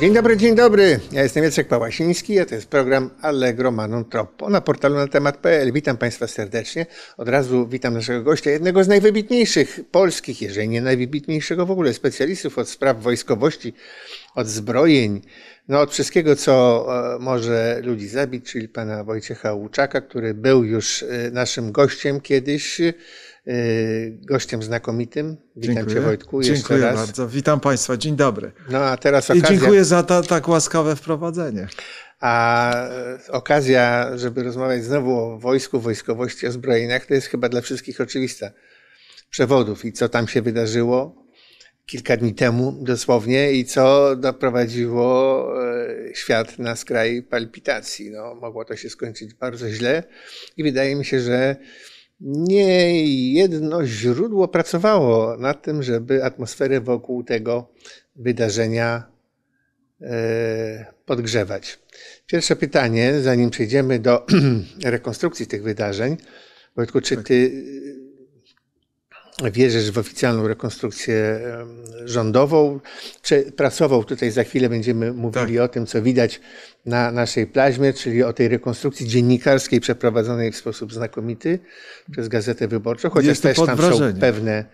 Dzień dobry, dzień dobry. Ja jestem Jacek Pałasiński, a to jest program Allegro Manon Troppo na portalu na temat.pl. Witam Państwa serdecznie. Od razu witam naszego gościa, jednego z najwybitniejszych polskich, jeżeli nie najwybitniejszego w ogóle, specjalistów od spraw wojskowości, od zbrojeń, no od wszystkiego, co e, może ludzi zabić, czyli pana Wojciecha Łuczaka, który był już e, naszym gościem kiedyś Y, gościem znakomitym. Witam dziękuję. Cię Wojtku jeszcze Dziękuję raz. bardzo. Witam Państwa. Dzień dobry. No a teraz okazja... I dziękuję za ta, tak łaskawe wprowadzenie. A e, okazja, żeby rozmawiać znowu o wojsku, wojskowości, o zbrojeniach, to jest chyba dla wszystkich oczywista. Przewodów i co tam się wydarzyło kilka dni temu dosłownie i co doprowadziło e, świat na skraj palpitacji. No, mogło to się skończyć bardzo źle i wydaje mi się, że nie jedno źródło pracowało nad tym, żeby atmosferę wokół tego wydarzenia e, podgrzewać. Pierwsze pytanie, zanim przejdziemy do rekonstrukcji tych wydarzeń, Wojtku, czy tak. ty wierzysz w oficjalną rekonstrukcję rządową. Czy pracował tutaj, za chwilę będziemy mówili tak. o tym, co widać na naszej plaźmie, czyli o tej rekonstrukcji dziennikarskiej przeprowadzonej w sposób znakomity przez Gazetę Wyborczą, chociaż też tam są pewne...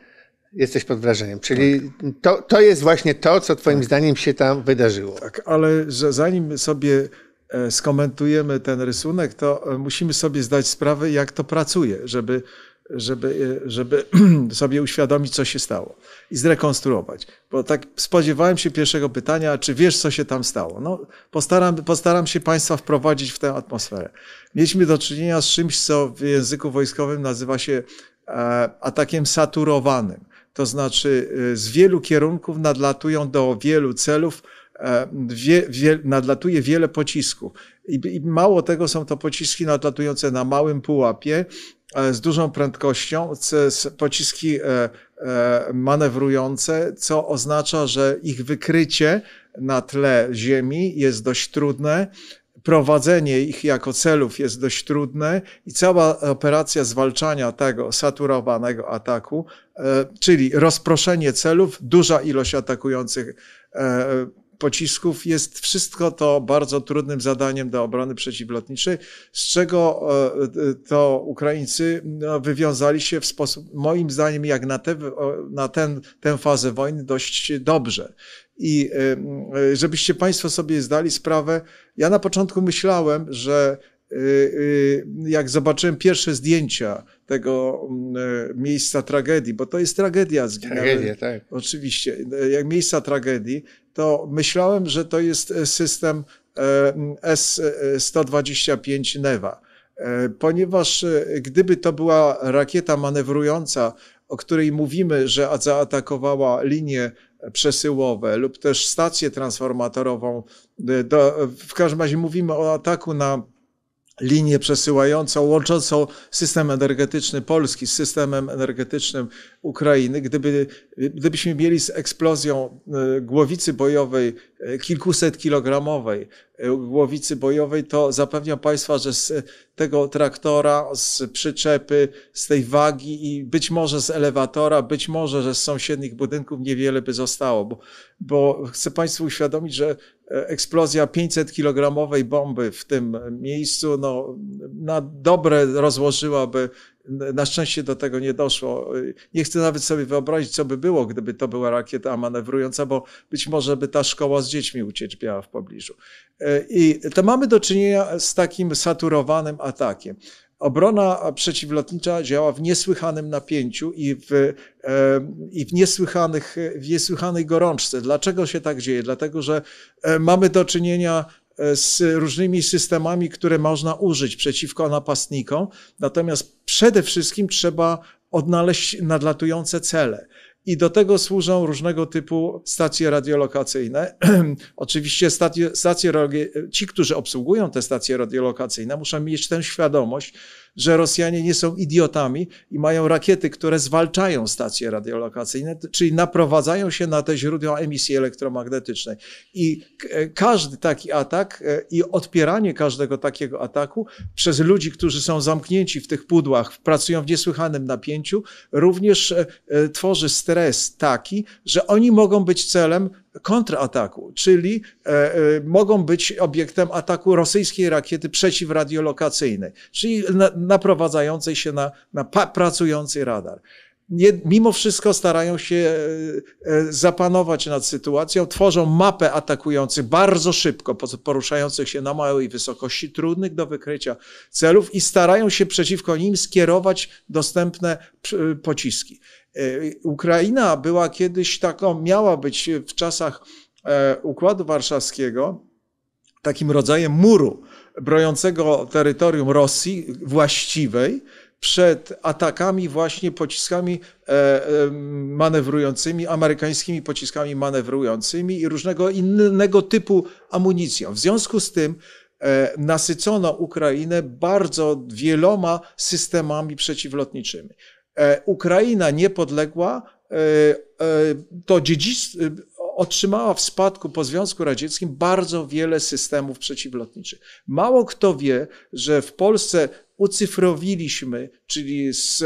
Jesteś pod wrażeniem. Czyli tak. to, to jest właśnie to, co twoim tak. zdaniem się tam wydarzyło. Tak, ale że zanim sobie e, skomentujemy ten rysunek, to e, musimy sobie zdać sprawę, jak to pracuje, żeby żeby, e, żeby sobie uświadomić, co się stało i zrekonstruować. Bo tak spodziewałem się pierwszego pytania, czy wiesz, co się tam stało? No, postaram, postaram się Państwa wprowadzić w tę atmosferę. Mieliśmy do czynienia z czymś, co w języku wojskowym nazywa się e, atakiem saturowanym. To znaczy e, z wielu kierunków nadlatują do wielu celów E, wie, wie, nadlatuje wiele pocisków. I, I mało tego są to pociski nadlatujące na małym pułapie, e, z dużą prędkością, pociski e, manewrujące, co oznacza, że ich wykrycie na tle Ziemi jest dość trudne. Prowadzenie ich jako celów jest dość trudne i cała operacja zwalczania tego saturowanego ataku, czyli rozproszenie celów, duża ilość atakujących pocisków jest wszystko to bardzo trudnym zadaniem dla obrony przeciwlotniczej, z czego e, e, to Ukraińcy no, wywiązali się w sposób, moim zdaniem, jak na, te, na ten, tę fazę wojny dość dobrze. I e, żebyście Państwo sobie zdali sprawę, ja na początku myślałem, że Y, y, jak zobaczyłem pierwsze zdjęcia tego mm, e, miejsca tragedii, bo to jest tragedia zginęła. Tragedia, tak. Oczywiście, jak miejsca tragedii, to myślałem, że to jest e, system e, S-125 Neva, ponieważ gdyby to była rakieta manewrująca, o której mówimy, że zaatakowała linie przesyłowe lub też stację transformatorową, do, w każdym razie mówimy o ataku na linię przesyłającą, łączącą system energetyczny Polski z systemem energetycznym Ukrainy. Gdyby, gdybyśmy mieli z eksplozją e, głowicy bojowej E, kilkuset kilogramowej e, głowicy bojowej, to zapewniam Państwa, że z tego traktora, z przyczepy, z tej wagi i być może z elewatora, być może, że z sąsiednich budynków niewiele by zostało, bo, bo chcę Państwu uświadomić, że e, eksplozja 500 kilogramowej bomby w tym miejscu no, na dobre rozłożyłaby na szczęście do tego nie doszło. Nie chcę nawet sobie wyobrazić, co by było, gdyby to była rakieta manewrująca, bo być może by ta szkoła z dziećmi ucierpiała w pobliżu. E, I to mamy do czynienia z takim saturowanym atakiem. Obrona przeciwlotnicza działa w niesłychanym napięciu i w, e, i w, niesłychanych, w niesłychanej gorączce. Dlaczego się tak dzieje? Dlatego, że e, mamy do czynienia E, z różnymi systemami, które można użyć przeciwko napastnikom. Natomiast przede wszystkim trzeba odnaleźć nadlatujące cele. I do tego służą różnego typu stacje radiolokacyjne. Oczywiście stacje, stacje, ci, którzy obsługują te stacje radiolokacyjne, muszą mieć tę świadomość, że Rosjanie nie są idiotami i mają rakiety, które zwalczają stacje radiolokacyjne, czyli naprowadzają się na te źródła emisji elektromagnetycznej. I e, każdy taki atak e, i odpieranie każdego takiego ataku przez ludzi, którzy są zamknięci w tych pudłach, pracują w niesłychanym napięciu, również e, tworzy stres taki, że oni mogą być celem kontrataku, czyli e, e, mogą być obiektem ataku rosyjskiej rakiety przeciwradiolokacyjnej, czyli na, naprowadzającej się na, na pracujący radar. Nie, mimo wszystko starają się e, zapanować nad sytuacją, tworzą mapę atakujących bardzo szybko, poruszających się na małej wysokości, trudnych do wykrycia celów i starają się przeciwko nim skierować dostępne pociski. E, Ukraina była kiedyś taką, miała być w czasach e, Układu Warszawskiego takim rodzajem muru brojącego terytorium Rosji właściwej przed atakami właśnie pociskami e, manewrującymi, amerykańskimi pociskami manewrującymi i różnego innego typu amunicją. W związku z tym nasycono Ukrainę bardzo wieloma systemami przeciwlotniczymi. E, Ukraina niepodległa e, e, to dziedzictwo otrzymała w spadku po Związku Radzieckim bardzo wiele systemów przeciwlotniczych. Mało kto wie, że w Polsce ucyfrowiliśmy czyli z,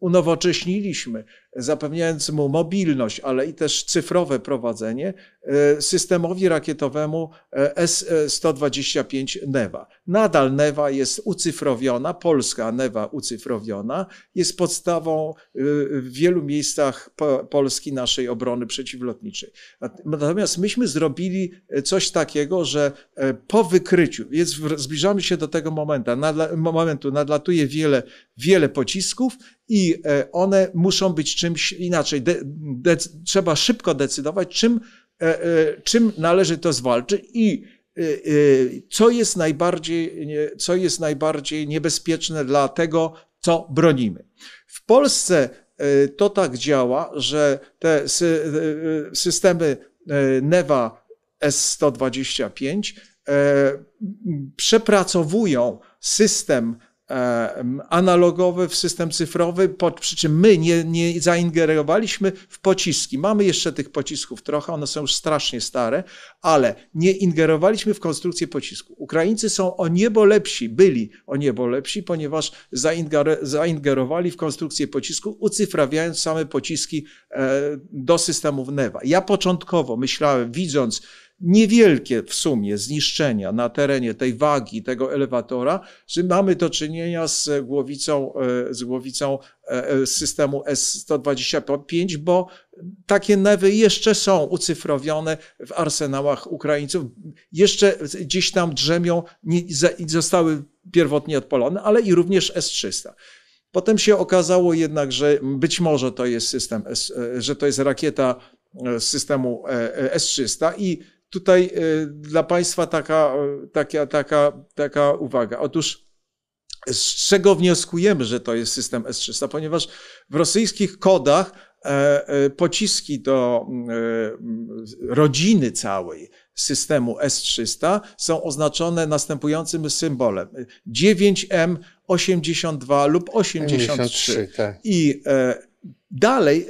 unowocześniliśmy, zapewniając mu mobilność, ale i też cyfrowe prowadzenie e, systemowi rakietowemu e, S-125 e, NEWA. Nadal NEWA jest ucyfrowiona, polska NEWA ucyfrowiona, jest podstawą w wielu miejscach Polski naszej obrony przeciwlotniczej. Natomiast myśmy zrobili coś takiego, że po wykryciu, jest, zbliżamy się do tego momentu, nadla, momentu nadlatuje wiele wiele pocisków i e, one muszą być czymś inaczej. De, de, trzeba szybko decydować, czym, e, e, czym należy to zwalczyć i co jest najbardziej, co jest najbardziej niebezpieczne dla tego, co bronimy. W Polsce to tak działa, że te systemy NEWA S125 przepracowują system E, analogowy w system cyfrowy, przy czym my nie, nie zaingerowaliśmy w pociski. Mamy jeszcze tych pocisków trochę, one są już strasznie stare, ale nie ingerowaliśmy w konstrukcję pocisku. Ukraińcy są o niebo lepsi, byli o niebo lepsi, ponieważ zainger, zaingerowali w konstrukcję pocisku, ucyfrawiając same pociski e, do systemów NEWA. Ja początkowo myślałem, widząc, niewielkie w sumie zniszczenia na terenie tej wagi tego elewatora, że mamy do czynienia z głowicą, e, z głowicą e, e, systemu S-125, bo takie newy jeszcze są ucyfrowione w arsenałach Ukraińców. Jeszcze gdzieś tam drzemią, zostały pierwotnie odpalone, ale i również S-300. Potem się okazało jednak, że być może to jest system, że to jest rakieta z systemu S-300 i tutaj e, dla Państwa taka, e, taka, taka, taka uwaga. Otóż z czego wnioskujemy, że to jest system S-300? Ponieważ w rosyjskich kodach e, pociski do mm, rodziny całej systemu S-300 są oznaczone następującym symbolem 9M82 lub 83. 83 tak. I dalej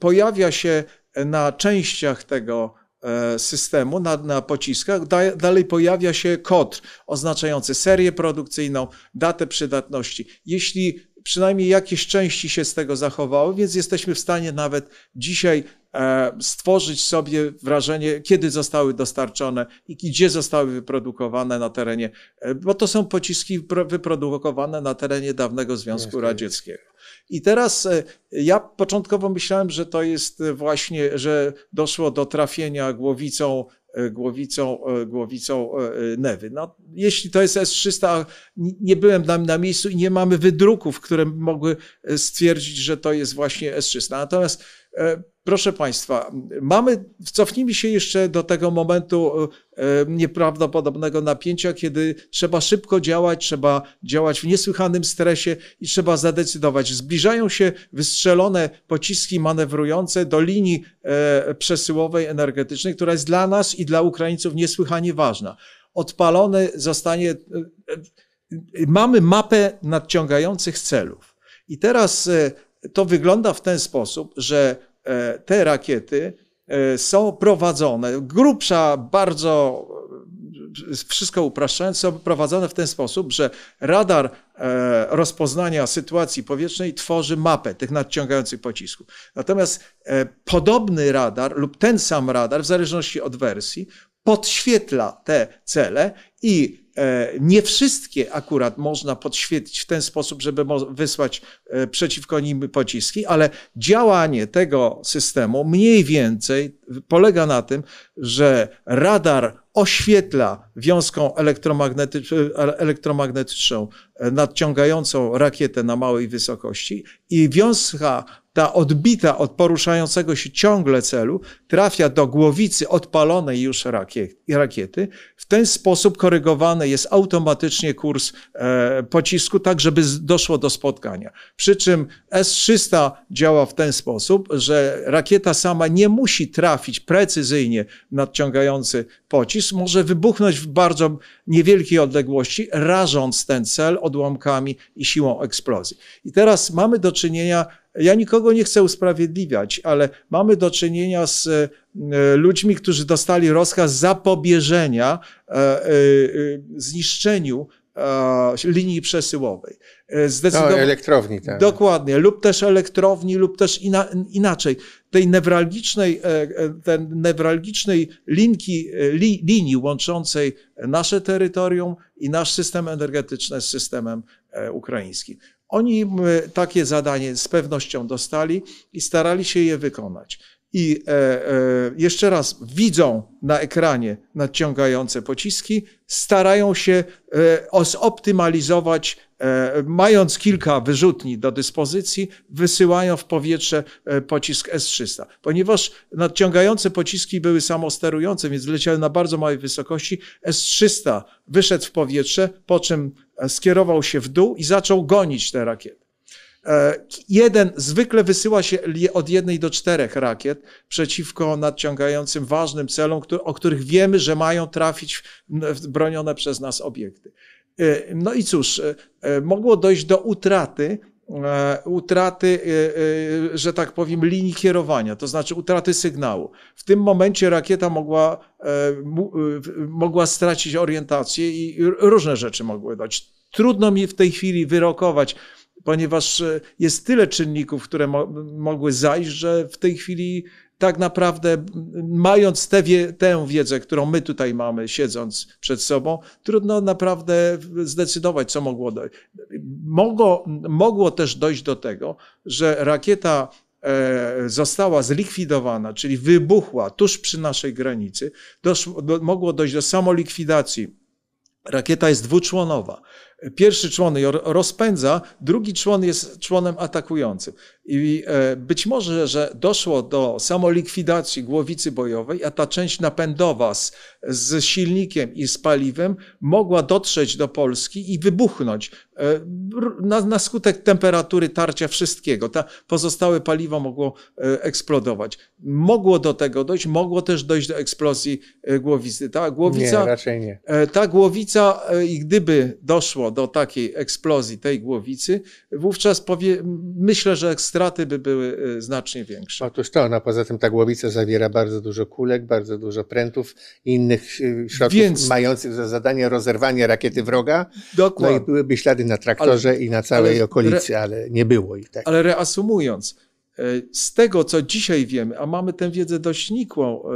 pojawia się na częściach tego E, systemu na, na pociskach, da, dalej pojawia się kod oznaczający serię produkcyjną, datę przydatności. Jeśli przynajmniej jakieś części się z tego zachowały, więc jesteśmy w stanie nawet dzisiaj e, stworzyć sobie wrażenie, kiedy zostały dostarczone i gdzie zostały wyprodukowane na terenie, e, bo to są pociski wyprodukowane na terenie dawnego Związku Radzieckiego. I teraz e, ja początkowo myślałem, że to jest e, właśnie, że doszło do trafienia głowicą e, głowicą, głowicą Newy. No, jeśli to jest S300, nie byłem na, na miejscu i nie mamy wydruków, które mogły stwierdzić, że to jest właśnie S300. Natomiast Proszę Państwa, mamy, cofnijmy się jeszcze do tego momentu e, nieprawdopodobnego napięcia, kiedy trzeba szybko działać, trzeba działać w niesłychanym stresie i trzeba zadecydować. Zbliżają się wystrzelone pociski manewrujące do linii e, przesyłowej energetycznej, która jest dla nas i dla Ukraińców niesłychanie ważna. Odpalone zostanie, e, mamy mapę nadciągających celów. I teraz to wygląda w ten sposób, że E, te rakiety e, są prowadzone, grubsza, bardzo e, wszystko upraszczając, są prowadzone w ten sposób, że radar rozpoznania sytuacji powietrznej tworzy mapę tych nadciągających pocisków. Natomiast podobny radar lub ten sam radar, w zależności od wersji, podświetla te cele i E, nie wszystkie akurat można podświetlić w ten sposób, żeby wysłać e, przeciwko nim pociski, ale działanie tego systemu mniej więcej polega na tym, że radar oświetla wiązką e, elektromagnetyczną nadciągającą rakietę na małej wysokości i wiązka ta odbita od poruszającego się ciągle celu trafia do głowicy odpalonej już rakiety. W ten sposób korygowany jest automatycznie kurs e, pocisku, tak żeby doszło do spotkania. Przy czym S-300 działa w ten sposób, że rakieta sama nie musi trafić precyzyjnie nadciągający pocisk, może wybuchnąć w bardzo niewielkiej odległości, rażąc ten cel odłamkami i siłą eksplozji. I teraz mamy do czynienia ja nikogo nie chcę usprawiedliwiać, ale mamy do czynienia z e, ludźmi, którzy dostali rozkaz zapobieżenia e, e, zniszczeniu linii przesyłowej. Zdecydowa- no, elektrowni, tak. Dokładnie, lub też elektrowni, lub też ina inaczej. Tej newralgicznej, ten newralgicznej linki, li, linii łączącej nasze terytorium i nasz system energetyczny z systemem ukraińskim. Oni takie zadanie z pewnością dostali i starali się je wykonać. I e, e, jeszcze raz widzą na ekranie nadciągające pociski, starają się e, zoptymalizować E, mając kilka wyrzutni do dyspozycji, wysyłają w powietrze e, pocisk S-300. Ponieważ nadciągające pociski były samosterujące, więc leciały na bardzo małej wysokości, S-300 wyszedł w powietrze, po czym e, skierował się w dół i zaczął gonić te rakiety. Jeden, zwykle wysyła się od jednej do czterech rakiet przeciwko nadciągającym ważnym celom, o których wiemy, że mają trafić w bronione przez nas obiekty. E, no i cóż, e, e, mogło dojść do utraty utraty, że tak powiem, linii kierowania, to znaczy utraty sygnału. W tym momencie rakieta mogła, mogła stracić orientację i różne rzeczy mogły dać. Trudno mi w tej chwili wyrokować, ponieważ jest tyle czynników, które mogły zajść, że w tej chwili tak naprawdę, mając tę, wie, tę wiedzę, którą my tutaj mamy, siedząc przed sobą, trudno naprawdę zdecydować, co mogło dojść. Mogło, mogło też dojść do tego, że rakieta e, została zlikwidowana, czyli wybuchła tuż przy naszej granicy, doszło, mogło dojść do samolikwidacji Rakieta jest dwuczłonowa. Pierwszy człon ją rozpędza, drugi człon jest członem atakującym. I e, być może, że doszło do samolikwidacji głowicy bojowej, a ta część napędowa z, z silnikiem i z paliwem mogła dotrzeć do Polski i wybuchnąć e, na, na skutek temperatury tarcia wszystkiego. Ta pozostałe paliwo mogło e, eksplodować. Mogło do tego dojść, mogło też dojść do eksplozji głowicy. Ta głowica, nie, raczej nie. Ta głowica, gdyby doszło doszło do takiej eksplozji tej głowicy, wówczas powie, myślę, że straty by były y, znacznie większe. Otóż to, no poza tym ta głowica zawiera bardzo dużo kulek, bardzo dużo prętów i innych y, środków Więc... mających za zadanie rozerwanie rakiety wroga. Dokładnie. No i byłyby ślady na traktorze ale, i na całej ale, okolicy, ale nie było ich tak. Ale reasumując, E, z tego, co dzisiaj wiemy, a mamy tę wiedzę dość nikłą e,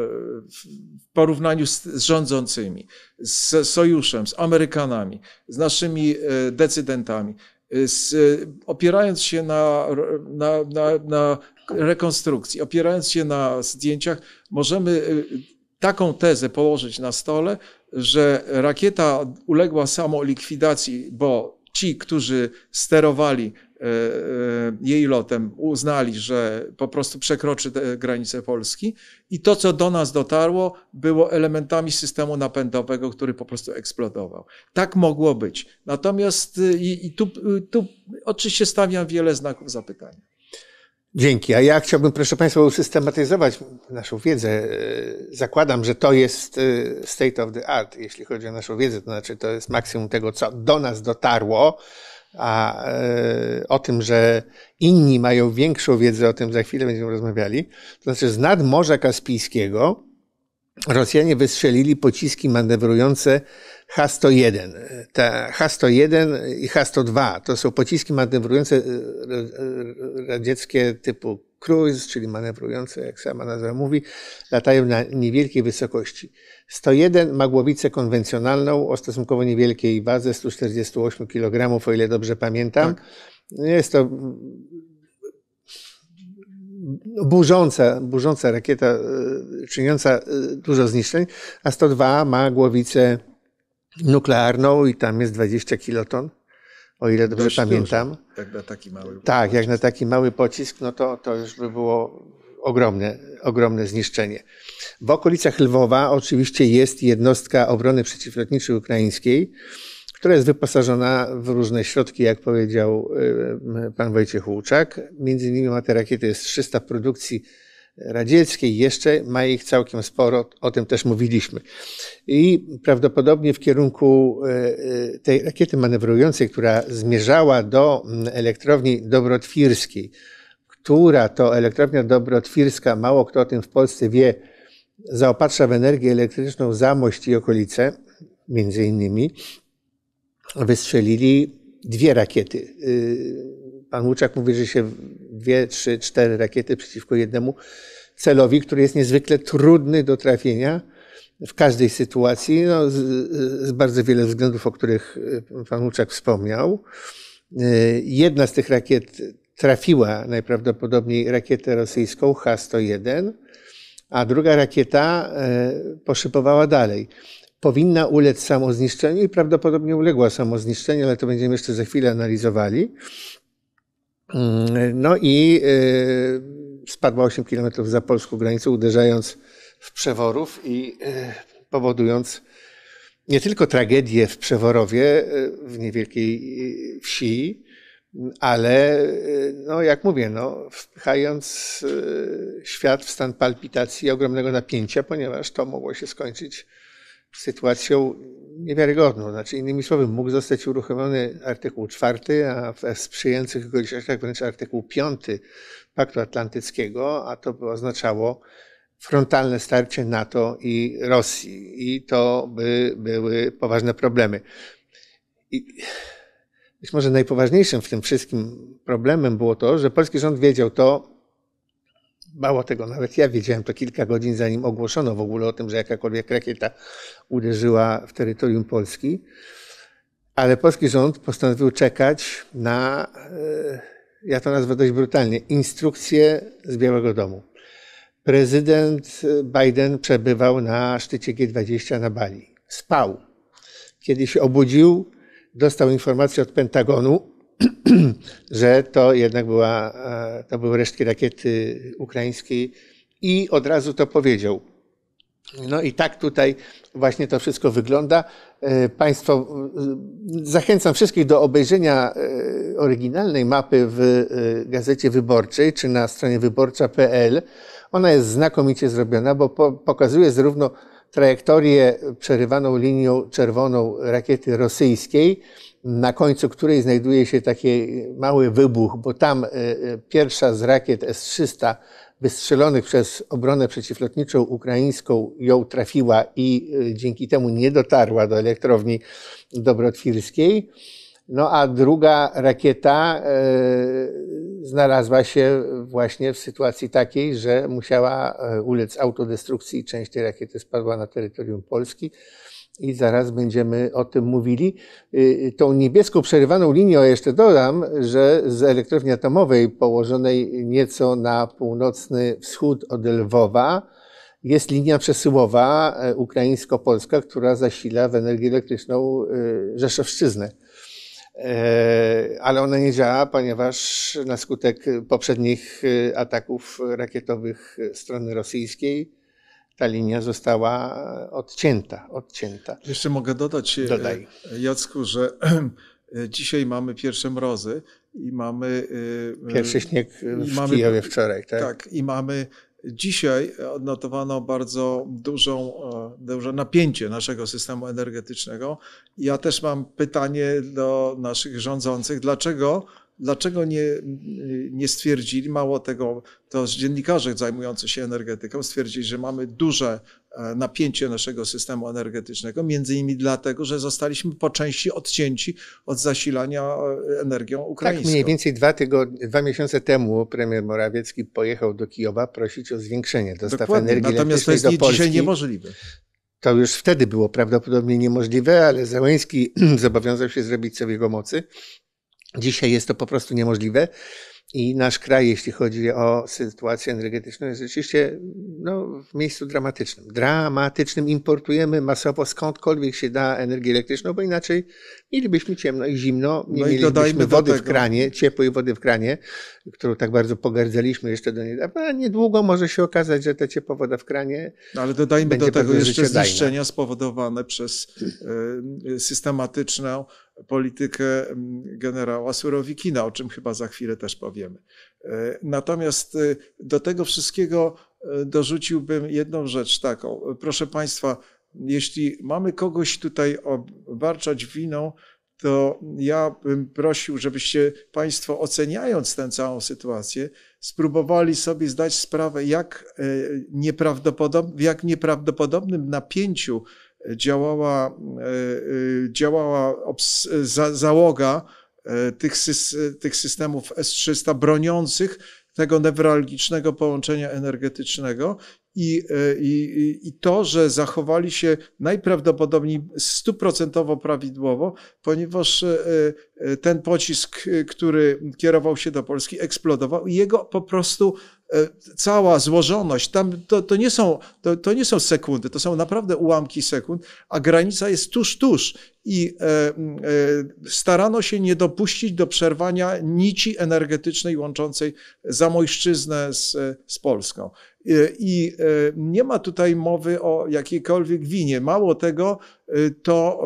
w porównaniu z, z rządzącymi, z sojuszem, z Amerykanami, z naszymi e, decydentami, z, opierając się na, na, na, na rekonstrukcji, opierając się na zdjęciach, możemy taką tezę położyć na stole, że rakieta uległa samolikwidacji, bo ci, którzy sterowali E, e, jej lotem uznali, że po prostu przekroczy granicę Polski i to, co do nas dotarło, było elementami systemu napędowego, który po prostu eksplodował. Tak mogło być. Natomiast y, i, i tu, y, tu oczywiście stawiam wiele znaków zapytania. Dzięki. A ja chciałbym, proszę Państwa, usystematyzować naszą wiedzę. E, zakładam, że to jest y, state of the art, jeśli chodzi o naszą wiedzę, to znaczy to jest maksimum tego, co do nas dotarło a e, o tym, że inni mają większą wiedzę o tym, za chwilę będziemy rozmawiali, to znaczy z nad Morza Kaspijskiego Rosjanie wystrzelili pociski manewrujące H-101. Ta H-101 i H-102 to są pociski manewrujące y, y, y, radzieckie typu cruise, czyli manewrujące, jak sama nazwa mówi, latają na niewielkiej wysokości. 101 ma głowicę konwencjonalną o stosunkowo niewielkiej wadze, 148 kg, o ile dobrze pamiętam. Tak. Jest to mm, no, burząca, burząca rakieta, czyniąca dużo zniszczeń, a 102 ma głowicę nuklearną i tam jest 20 kiloton, o ile dobrze Dość pamiętam. Dużo, jak na taki mały pocisk. Tak, jak na taki mały pocisk, no to, to już by było ogromne, ogromne zniszczenie. W okolicach Lwowa oczywiście jest jednostka obrony przeciwlotniczej ukraińskiej, która jest wyposażona w różne środki, jak powiedział e, pan Wojciech Łuczak. Między innymi ma te rakiety jest 300 produkcji radzieckiej jeszcze, ma ich całkiem sporo, o tym też mówiliśmy. I prawdopodobnie w kierunku e, e, tej rakiety manewrującej, która zmierzała do mm, elektrowni dobrotwirskiej, która to elektrownia dobrotwirska, mało kto o tym w Polsce wie, zaopatrza w energię elektryczną Zamość i okolice, między innymi, wystrzelili dwie rakiety. Y, pan Łuczak mówi, że się dwie, trzy, cztery rakiety przeciwko jednemu celowi, który jest niezwykle trudny do trafienia w każdej sytuacji, no, z, z bardzo wiele względów, o których e, pan Łuczak wspomniał. E, jedna z tych rakiet trafiła najprawdopodobniej rakietę rosyjską H-101, a druga rakieta e, poszybowała dalej. Powinna ulec samozniszczeniu i prawdopodobnie uległa samozniszczeniu, ale to będziemy jeszcze za chwilę analizowali. Mm, no i y, spadła 8 km za polską granicę, uderzając w przeworów i y, powodując nie tylko tragedię w Przeworowie, y, w niewielkiej wsi, ale no, jak mówię, no, wpychając świat w stan palpitacji i ogromnego napięcia, ponieważ to mogło się skończyć sytuacją niewiarygodną. Znaczy, innymi słowy, mógł zostać uruchomiony artykuł 4, a w sprzyjających okolicznościach wręcz artykuł 5 Paktu Atlantyckiego, a to by oznaczało frontalne starcie NATO i Rosji. I to by były poważne problemy. I być może najpoważniejszym w tym wszystkim problemem było to, że polski rząd wiedział to, mało tego, nawet ja wiedziałem to kilka godzin, zanim ogłoszono w ogóle o tym, że jakakolwiek rakieta uderzyła w terytorium Polski. Ale polski rząd postanowił czekać na, e, ja to nazwę dość brutalnie, instrukcje z Białego Domu. Prezydent e, Biden przebywał na szczycie G20 na Bali. Spał. Kiedy się obudził, dostał informację od Pentagonu, że to jednak była, e, to były resztki rakiety ukraińskiej i od razu to powiedział. No i tak tutaj właśnie to wszystko wygląda. E, państwo, e, zachęcam wszystkich do obejrzenia e, oryginalnej mapy w Gazecie Wyborczej czy na stronie wyborcza.pl. Ona jest znakomicie zrobiona, bo pokazuje zarówno trajektorię przerywaną linią czerwoną rakiety rosyjskiej, na końcu której znajduje się taki mały wybuch, bo tam pierwsza z rakiet S-300 wystrzelonych przez obronę przeciwlotniczą ukraińską ją trafiła i y, dzięki temu nie dotarła do elektrowni dobrotwirskiej. No a druga rakieta y, znalazła się właśnie w sytuacji takiej, że musiała y, ulec autodestrukcji i część tej rakiety spadła na terytorium Polski i zaraz będziemy o tym mówili. Y, y, tą niebieską przerywaną linią jeszcze dodam, że z elektrowni atomowej położonej nieco na północny wschód od Lwowa jest linia przesyłowa e, ukraińsko-polska, która zasila w energię elektryczną y, Rzeszowszczyznę. E, ale ona nie działa, ponieważ na skutek poprzednich ataków rakietowych strony rosyjskiej ta linia została odcięta. odcięta. Jeszcze mogę dodać, e, Dodaj. Jacku, że dzisiaj mamy pierwsze mrozy i mamy... E, Pierwszy e, śnieg w mamy, Kijowie wczoraj, tak? Tak, i mamy... Dzisiaj odnotowano bardzo dużą, duże napięcie naszego systemu energetycznego. Ja też mam pytanie do naszych rządzących, dlaczego dlaczego nie, nie stwierdzili, mało tego, to dziennikarze zajmujący się energetyką stwierdzili, że mamy duże e, napięcie naszego systemu energetycznego, między innymi dlatego, że zostaliśmy po części odcięci od zasilania e, energią ukraińską. Tak, mniej więcej dwa, tygodnie, dwa miesiące temu premier Morawiecki pojechał do Kijowa prosić o zwiększenie dostaw Dokładnie. energii Natomiast to jest do nie, Polski. dzisiaj niemożliwe. To już wtedy było prawdopodobnie niemożliwe, ale Załęski zobowiązał się zrobić co w jego mocy, Dzisiaj jest to po prostu niemożliwe. I nasz kraj, jeśli chodzi o sytuację energetyczną, jest rzeczywiście no, w miejscu dramatycznym. Dramatycznym importujemy masowo skądkolwiek się da energię elektryczną, bo inaczej mielibyśmy ciemno i zimno, nie no mielibyśmy wody w kranie, ciepłej wody w kranie, którą tak bardzo pogardzaliśmy jeszcze do niedawna, a niedługo może się okazać, że ta ciepła woda w kranie. No, ale dodajmy do tego jeszcze zniszczenia spowodowane przez y, systematyczną politykę mm, generała Surowikina, o czym chyba za chwilę też powiemy. E, natomiast e, do tego wszystkiego e, dorzuciłbym jedną rzecz taką. Proszę Państwa, jeśli mamy kogoś tutaj obarczać winą, to ja bym prosił, żebyście Państwo oceniając tę całą sytuację, spróbowali sobie zdać sprawę, jak w jak nieprawdopodobnym napięciu działała, e, e, działała za, załoga e, tych, tych systemów S-300 broniących tego newralgicznego połączenia energetycznego i, i, i to, że zachowali się najprawdopodobniej stuprocentowo prawidłowo, ponieważ ten pocisk, który kierował się do Polski, eksplodował i jego po prostu E, cała złożoność, tam to, to, nie są, to, to nie są sekundy, to są naprawdę ułamki sekund, a granica jest tuż, tuż i e, e, starano się nie dopuścić do przerwania nici energetycznej łączącej Zamojszczyznę z, e, z Polską. E, I e, nie ma tutaj mowy o jakiejkolwiek winie. Mało tego, e, to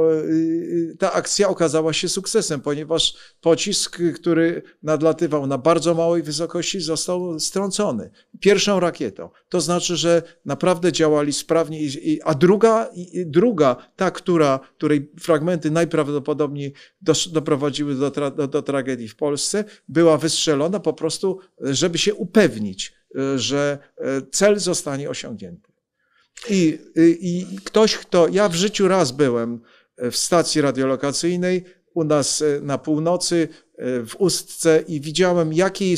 ta akcja okazała się sukcesem, ponieważ pocisk, który nadlatywał na bardzo małej wysokości, został strącony pierwszą rakietą. To znaczy, że naprawdę działali sprawnie, a druga, druga ta, która, której fragmenty najprawdopodobniej doprowadziły do, tra do tragedii w Polsce, była wystrzelona po prostu, żeby się upewnić E, że e, cel zostanie osiągnięty. I, i, y, I, ktoś, kto. Ja w życiu raz byłem e, w stacji radiolokacyjnej u nas na północy, w Ustce, i widziałem, jakiej,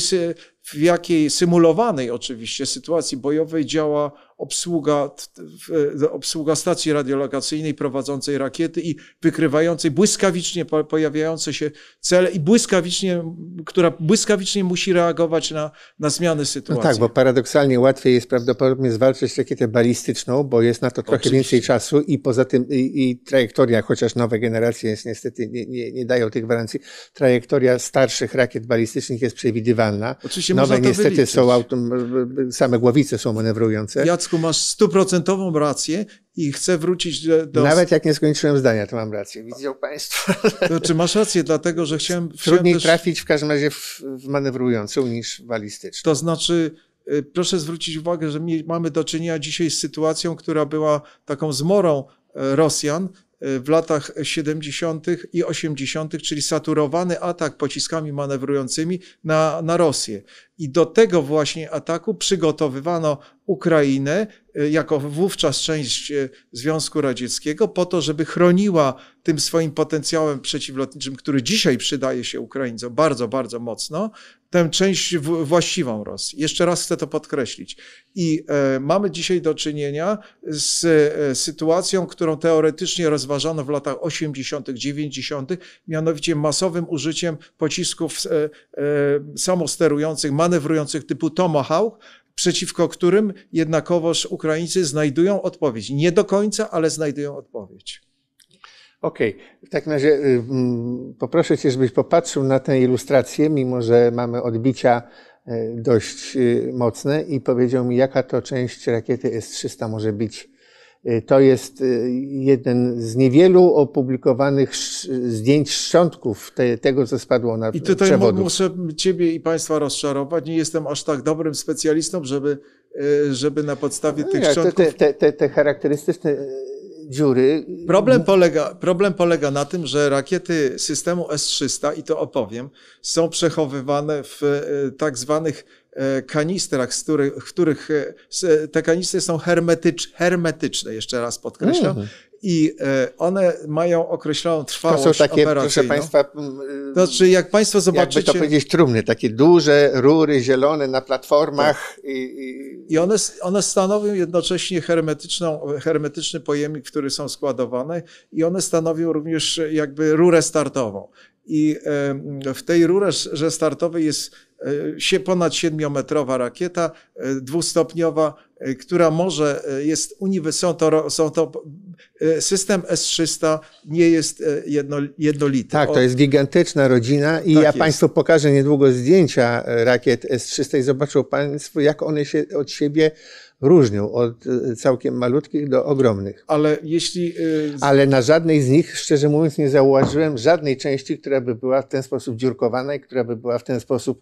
w jakiej symulowanej oczywiście sytuacji bojowej działa obsługa, obsługa stacji radiolokacyjnej prowadzącej rakiety i wykrywającej błyskawicznie pojawiające się cele i błyskawicznie, która błyskawicznie musi reagować na, na zmiany no sytuacji. No tak, bo paradoksalnie łatwiej jest prawdopodobnie zwalczyć rakietę balistyczną, bo jest na to trochę Oczywiście. więcej czasu i poza tym i, i, trajektoria, chociaż nowe generacje jest niestety nie, nie, nie, dają tych gwarancji, trajektoria starszych rakiet balistycznych jest przewidywalna. Oczywiście nowe niestety wyliczyć. są autom, same głowice są manewrujące. Jacek wniosku masz stuprocentową rację i chcę wrócić do... Nawet jak nie skończyłem zdania, to mam rację. Widzą Państwo. To masz rację, dlatego że chciałem... Trudniej też... trafić w każdym razie w, w manewrującą niż balistyczną. To znaczy, y, proszę zwrócić uwagę, że mamy do czynienia dzisiaj z sytuacją, która była taką zmorą y, Rosjan, y, w latach 70. i 80., czyli saturowany atak pociskami manewrującymi na, na Rosję. I do tego właśnie ataku przygotowywano Ukrainę y, jako wówczas część y, Związku Radzieckiego po to, żeby chroniła tym swoim potencjałem przeciwlotniczym, który dzisiaj przydaje się Ukraińcom bardzo, bardzo mocno, tę część właściwą Rosji. Jeszcze raz chcę to podkreślić. I e, mamy dzisiaj do czynienia z e, sytuacją, którą teoretycznie rozważano w latach 80., 90., mianowicie masowym użyciem pocisków e, samosterujących, manewrujących typu Tomahawk, przeciwko którym jednakowoż Ukraińcy znajdują odpowiedź. Nie do końca, ale znajdują odpowiedź. Okej, okay. w takim razie y, mm, poproszę Cię, żebyś popatrzył na tę ilustrację, mimo że mamy odbicia y, dość y, mocne i powiedział mi, jaka to część rakiety S-300 może być Y, to jest y, jeden z niewielu opublikowanych zdjęć szczątków te, tego, co spadło na I tutaj przewodu. muszę Ciebie i Państwa rozczarować. Nie jestem aż tak dobrym specjalistą, żeby, y, żeby na podstawie no tych jak, szczątków... Te, te, te, te charakterystyczne dziury... Problem polega, problem polega na tym, że rakiety systemu S-300, i to opowiem, są przechowywane w tak zwanych E, kanistrach, z których, w których e, te kanistry są hermetycz, hermetyczne, jeszcze raz podkreślam. Mm. I e, one mają określoną trwałość to są takie, Proszę Państwa, to znaczy, jak Państwo zobaczycie... Jakby to powiedzieć trumny, takie duże rury zielone na platformach. Tak. I, i... I, one, one stanowią jednocześnie hermetyczną, hermetyczny pojemnik, w który są składowane i one stanowią również jakby rurę startową. I w tej rurze startowej jest e, ponad siedmiometrowa rakieta e, dwustopniowa, e, która może jest uniwersalna. to, są to system S300 nie jest jedno, jednolity. Tak, to jest gigantyczna rodzina i tak ja jest. Państwu pokażę niedługo zdjęcia rakiet S300 i zobaczą Państwo, jak one się od siebie różnią od e, całkiem malutkich do ogromnych. Ale jeśli. E, Ale na żadnej z nich, szczerze mówiąc, nie zauważyłem żadnej części, która by była w ten sposób dziurkowana i która by była w ten sposób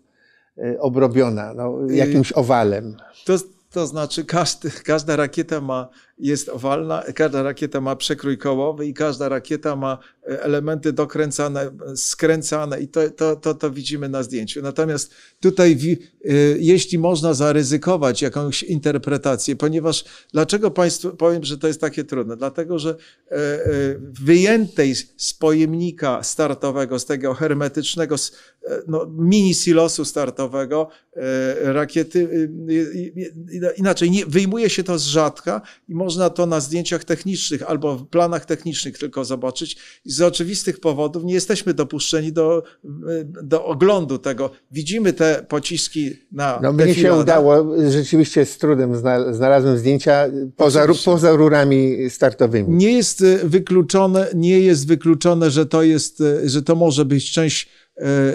e, obrobiona no, y, jakimś owalem. To, to znaczy, każdy, każda rakieta ma jest owalna, każda rakieta ma przekrój kołowy i każda rakieta ma e, elementy dokręcane, skręcane i to, to, to, to widzimy na zdjęciu. Natomiast tutaj, e, jeśli można zaryzykować jakąś interpretację, ponieważ dlaczego Państwu powiem, że to jest takie trudne? Dlatego, że e, wyjętej z pojemnika startowego, z tego hermetycznego, no, mini silosu startowego rakiety, y, y, y, inaczej, nie, wyjmuje się to z rzadka i może można to na zdjęciach technicznych albo w planach technicznych tylko zobaczyć. I z oczywistych powodów nie jesteśmy dopuszczeni do, y, do oglądu tego. Widzimy te pociski na. No, mnie się udało, rzeczywiście z trudem znalazłem zdjęcia poza, poza rurami startowymi. Nie jest y, wykluczone, nie jest wykluczone, że to jest, y, że to może być część E,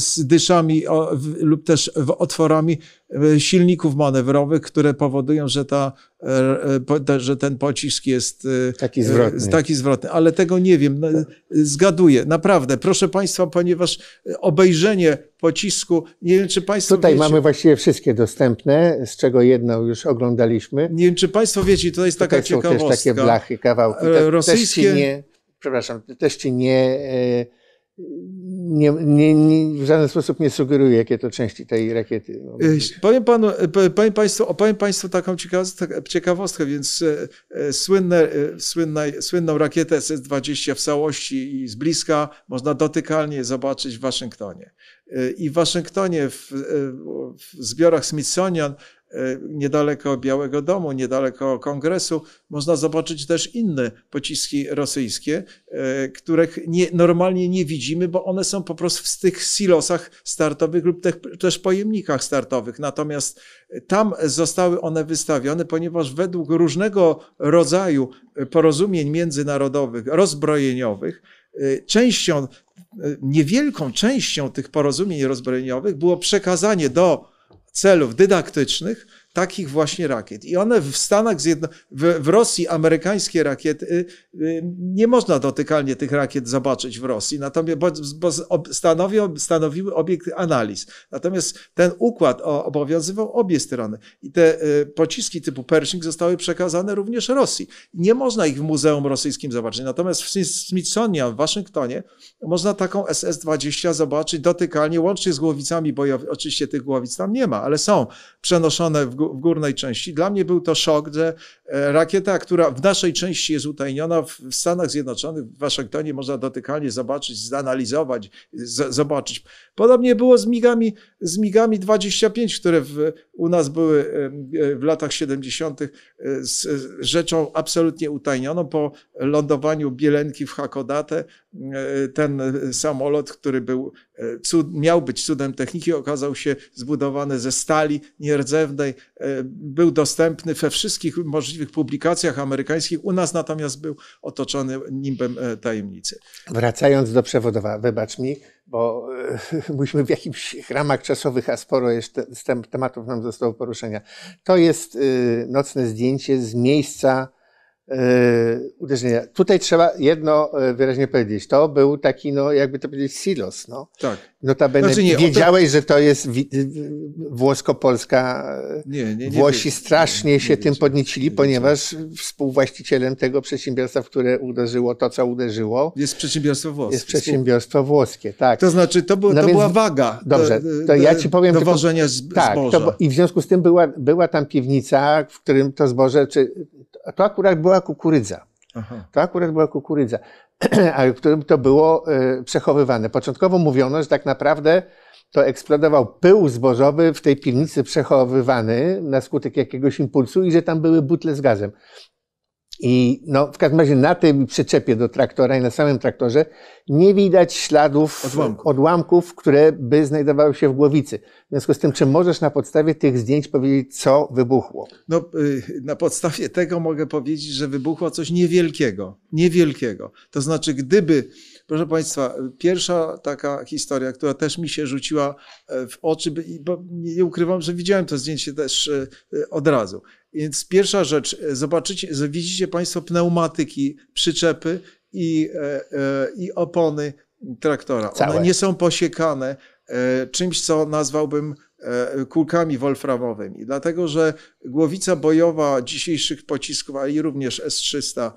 z dyszami o, w, lub też w otworami e, silników manewrowych, które powodują, że, ta, e, że ten pocisk jest taki zwrotny. taki zwrotny. Ale tego nie wiem, no, zgaduję, naprawdę. Proszę Państwa, ponieważ obejrzenie pocisku, nie wiem czy Państwo Tutaj wiecie, mamy właściwie wszystkie dostępne, z czego jedną już oglądaliśmy. Nie wiem czy Państwo wiecie, to jest tutaj taka ciekawostka. Też takie blachy, kawałki. To rosyjskie... Też ci nie, przepraszam, też ci nie nie, nie, nie, w żaden sposób nie sugeruje, jakie to części tej rakiety. Powiem, panu, e, powiem, państwu, opowiem Państwu taką tak, ciekawostkę, więc e, e, słynne, słynna, słynną rakietę SS-20 w całości i z bliska można dotykalnie zobaczyć w Waszyngtonie. I w Waszyngtonie, w, w zbiorach Smithsonian, E, niedaleko Białego Domu, niedaleko Kongresu, można zobaczyć też inne pociski rosyjskie, e, których nie, normalnie nie widzimy, bo one są po prostu w tych silosach startowych lub też pojemnikach startowych. Natomiast tam zostały one wystawione, ponieważ według różnego rodzaju porozumień międzynarodowych, rozbrojeniowych, e, częścią, niewielką częścią tych porozumień rozbrojeniowych było przekazanie do celów dydaktycznych takich właśnie rakiet. I one w Stanach Zjednoczonych, w, w, Rosji amerykańskie rakiety, y, y, nie można dotykalnie tych rakiet zobaczyć w Rosji, natomiast, bo, bo stanowią, stanowiły obiekt analiz. Natomiast ten układ obowiązywał obie strony. I te y, pociski typu Pershing zostały przekazane również Rosji. Nie można ich w Muzeum Rosyjskim zobaczyć. Natomiast w Smithsonian w Waszyngtonie można taką SS-20 zobaczyć dotykalnie, łącznie z głowicami bojowymi. Oczywiście tych głowic tam nie ma, ale są przenoszone w w górnej części. Dla mnie był to szok, że e, rakieta, która w naszej części jest utajniona, w Stanach Zjednoczonych, w Waszyngtonie można dotykalnie zobaczyć, zanalizować, zobaczyć. Podobnie było z migami, z migami 25, które w, u nas były e, w latach 70. E, z rzeczą absolutnie utajnioną po lądowaniu Bielenki w Hakodate E, ten samolot, który był, e, cud, miał być cudem techniki, okazał się zbudowany ze stali nierdzewnej. E, był dostępny we wszystkich możliwych publikacjach amerykańskich. U nas natomiast był otoczony nimbem tajemnicy. Wracając do przewodowa, wybacz mi, bo musimy w jakichś ramach czasowych, a sporo jeszcze tematów nam zostało poruszenia. To jest nocne zdjęcie z miejsca E, uderzenia. Tutaj trzeba jedno e, wyraźnie powiedzieć. To był taki, no jakby to powiedzieć, silos. No. Tak. Notabene znaczy nie, wiedziałeś, że to jest włosko-polska. Nie, nie, Włosi strasznie się tym podniecili, ponieważ współwłaścicielem tego przedsiębiorstwa, w które uderzyło to, co uderzyło. Jest przedsiębiorstwo włoskie. Jest przedsiębiorstwo włoskie, tak. To znaczy, to, był, no to więc, była waga. Dobrze, to ja ci powiem. Do tylko, zb- tak, zboża. To, I w związku z tym była, była tam piwnica, w którym to zboże, czy to akurat była kukurydza. Aha. To akurat była kukurydza, ale którym to było y, przechowywane. Początkowo mówiono, że tak naprawdę to eksplodował pył zbożowy w tej piwnicy przechowywany na skutek jakiegoś impulsu i że tam były butle z gazem. I no, w każdym razie na tym przyczepie do traktora i na samym traktorze nie widać śladów odłamków. odłamków. które by znajdowały się w głowicy. W związku z tym, czy możesz na podstawie tych zdjęć powiedzieć, co wybuchło? No, y, na podstawie tego mogę powiedzieć, że wybuchło coś niewielkiego. Niewielkiego. To znaczy, gdyby, proszę Państwa, pierwsza taka historia, która też mi się rzuciła e, w oczy, bo nie ukrywam, że widziałem to zdjęcie też e, e, od razu. Więc pierwsza rzecz, e, zobaczycie, widzicie Państwo pneumatyki, przyczepy i, e, e, i opony traktora. Całe. One nie są posiekane czymś, co nazwałbym kulkami wolframowymi, dlatego że głowica bojowa dzisiejszych pocisków, ale i również S-300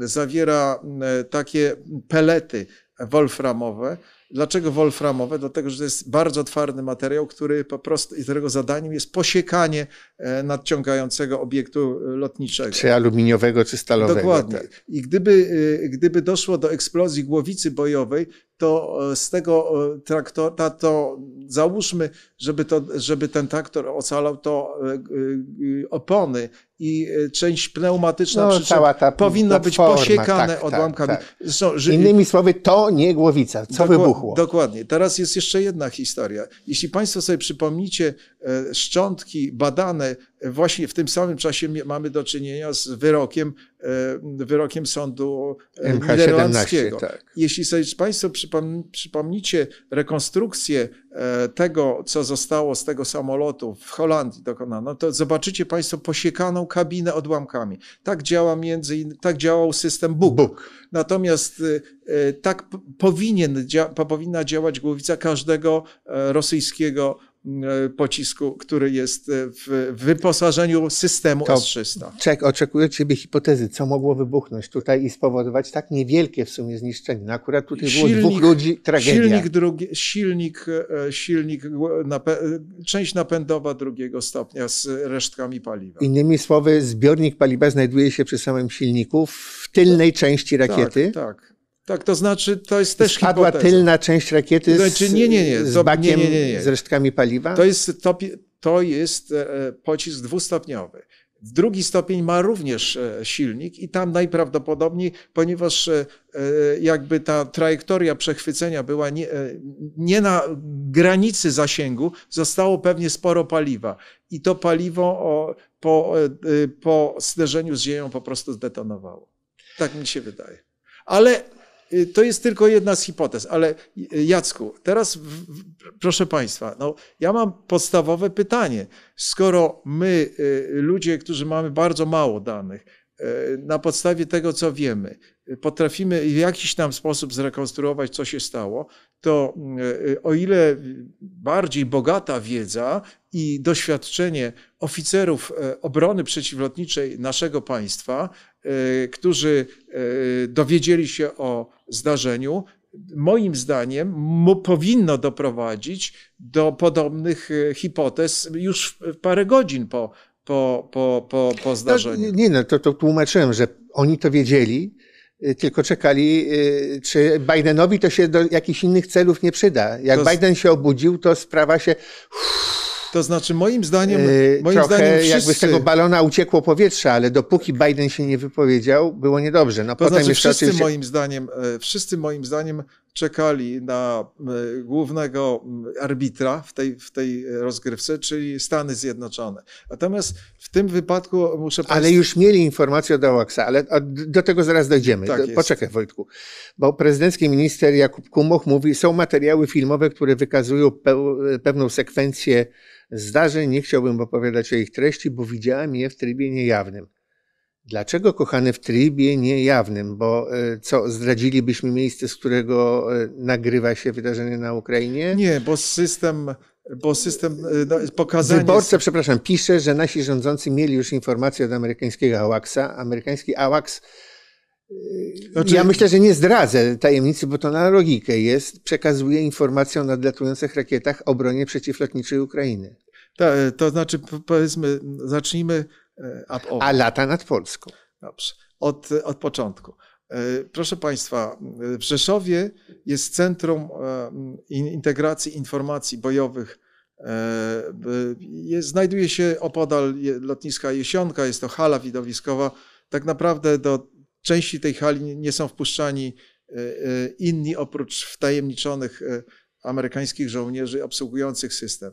zawiera takie pelety wolframowe, Dlaczego wolframowe? Dlatego, że to jest bardzo twardy materiał, który po prostu, którego zadaniem jest posiekanie e, nadciągającego obiektu e, lotniczego. Czy aluminiowego, czy stalowego. Dokładnie. Tak. I gdyby, e, gdyby doszło do eksplozji głowicy bojowej, to e, z tego e, traktora, to załóżmy, żeby, to, żeby ten traktor ocalał, to e, opony i część pneumatyczna no, cała ta powinna być posiekane tak, tak, odłamkami. Tak, tak. Zresztą, że... Innymi słowy, to nie głowica, co Dokła- wybuchło. Dokładnie. Teraz jest jeszcze jedna historia. Jeśli Państwo sobie przypomnicie szczątki badane właśnie w tym samym czasie mamy do czynienia z wyrokiem, e, wyrokiem sądu e, niderlandzkiego. Tak. Jeśli sobie Państwo przypomn przypomnicie rekonstrukcję e, tego, co zostało z tego samolotu w Holandii dokonano, to zobaczycie Państwo posiekaną kabinę odłamkami. Tak, działa między, tak działał system Bóg. Bóg. Natomiast tak powinien, powinna działać głowica każdego rosyjskiego E, pocisku, który jest e, w wyposażeniu systemu to S-300. Czek, oczekuję ciebie hipotezy, co mogło wybuchnąć tutaj i spowodować tak niewielkie w sumie zniszczenie. No akurat tutaj silnik, było dwóch ludzi, tragedia. Silnik, drugi, silnik, e, silnik część napędowa drugiego stopnia z resztkami paliwa. Innymi słowy, zbiornik paliwa znajduje się przy samym silniku w tylnej tak, części rakiety. Tak, tak. Tak, to znaczy to jest też Spadła hipoteza. tylna część rakiety z, znaczy, nie, nie, nie. To, z bakiem, nie, nie, nie, z resztkami paliwa? To jest, to, to jest e, e, pocisk dwustopniowy. Drugi stopień ma również e, silnik i tam najprawdopodobniej, ponieważ jakby ta trajektoria przechwycenia była nie, nie, na granicy zasięgu, zostało pewnie sporo paliwa i to paliwo po, po zderzeniu z ziemią po prostu zdetonowało. Tak mi się wydaje. Ale Y, to jest tylko jedna z hipotez, ale y, Jacku, teraz proszę Państwa, no, ja mam podstawowe pytanie. Skoro my, y, ludzie, którzy mamy bardzo mało danych, na podstawie tego, co wiemy, potrafimy w jakiś tam sposób zrekonstruować, co się stało, to o ile bardziej bogata wiedza i doświadczenie oficerów obrony przeciwlotniczej naszego państwa, którzy dowiedzieli się o zdarzeniu, moim zdaniem powinno doprowadzić do podobnych e, hipotez już w parę godzin po, po, po, po, po tak, zdarzeniu. No, nie, no to, to tłumaczyłem, że oni to wiedzieli, e, tylko czekali, e, czy Bidenowi to się do jakichś innych celów nie przyda. Jak to... Biden się obudził, to sprawa się. Uff, to znaczy, moim zdaniem, e, moim Trochę zdaniem wszyscy... jakby z tego balona uciekło powietrze, ale dopóki Biden się nie wypowiedział, było niedobrze. No, to potem znaczy, wszyscy, oczywiście... moim zdaniem, e, wszyscy moim zdaniem czekali na e, głównego mm, arbitra w tej, w tej rozgrywce, czyli Stany Zjednoczone. Natomiast w tym wypadku muszę powiedzieć... Ale już mieli informację od Awaksa, ale do tego zaraz dojdziemy. Tak poczekaj Wojtku, bo prezydencki minister Jakub Kumoch mówi, są materiały filmowe, które wykazują pe pewną sekwencję zdarzeń, nie chciałbym opowiadać o ich treści, bo widziałem je w trybie niejawnym. Dlaczego, kochany, w trybie niejawnym? Bo e, co, zdradzilibyśmy miejsce, z którego e, nagrywa się wydarzenie na Ukrainie? Nie, bo system bo system e, no, pokazania... Wyborca, przepraszam, pisze, że nasi rządzący mieli już informację od amerykańskiego AWACS-a. Amerykański AWACS znaczy... Ja myślę, że nie zdradzę tajemnicy, bo to na logikę jest. Przekazuje informację o nadlatujących rakietach obronie przeciwlotniczej Ukrainy. To, e, to znaczy, powiedzmy, zacznijmy e, od up. A lata nad Polską. Dobrze, od, od początku. E, proszę Państwa, w Rzeszowie jest Centrum Integracji Informacji Bojowych. Jest, znajduje się opodal lotniska Jesionka, jest to hala widowiskowa. Tak naprawdę do części tej hali nie są wpuszczani e, e, inni oprócz wtajemniczonych e, amerykańskich żołnierzy obsługujących system.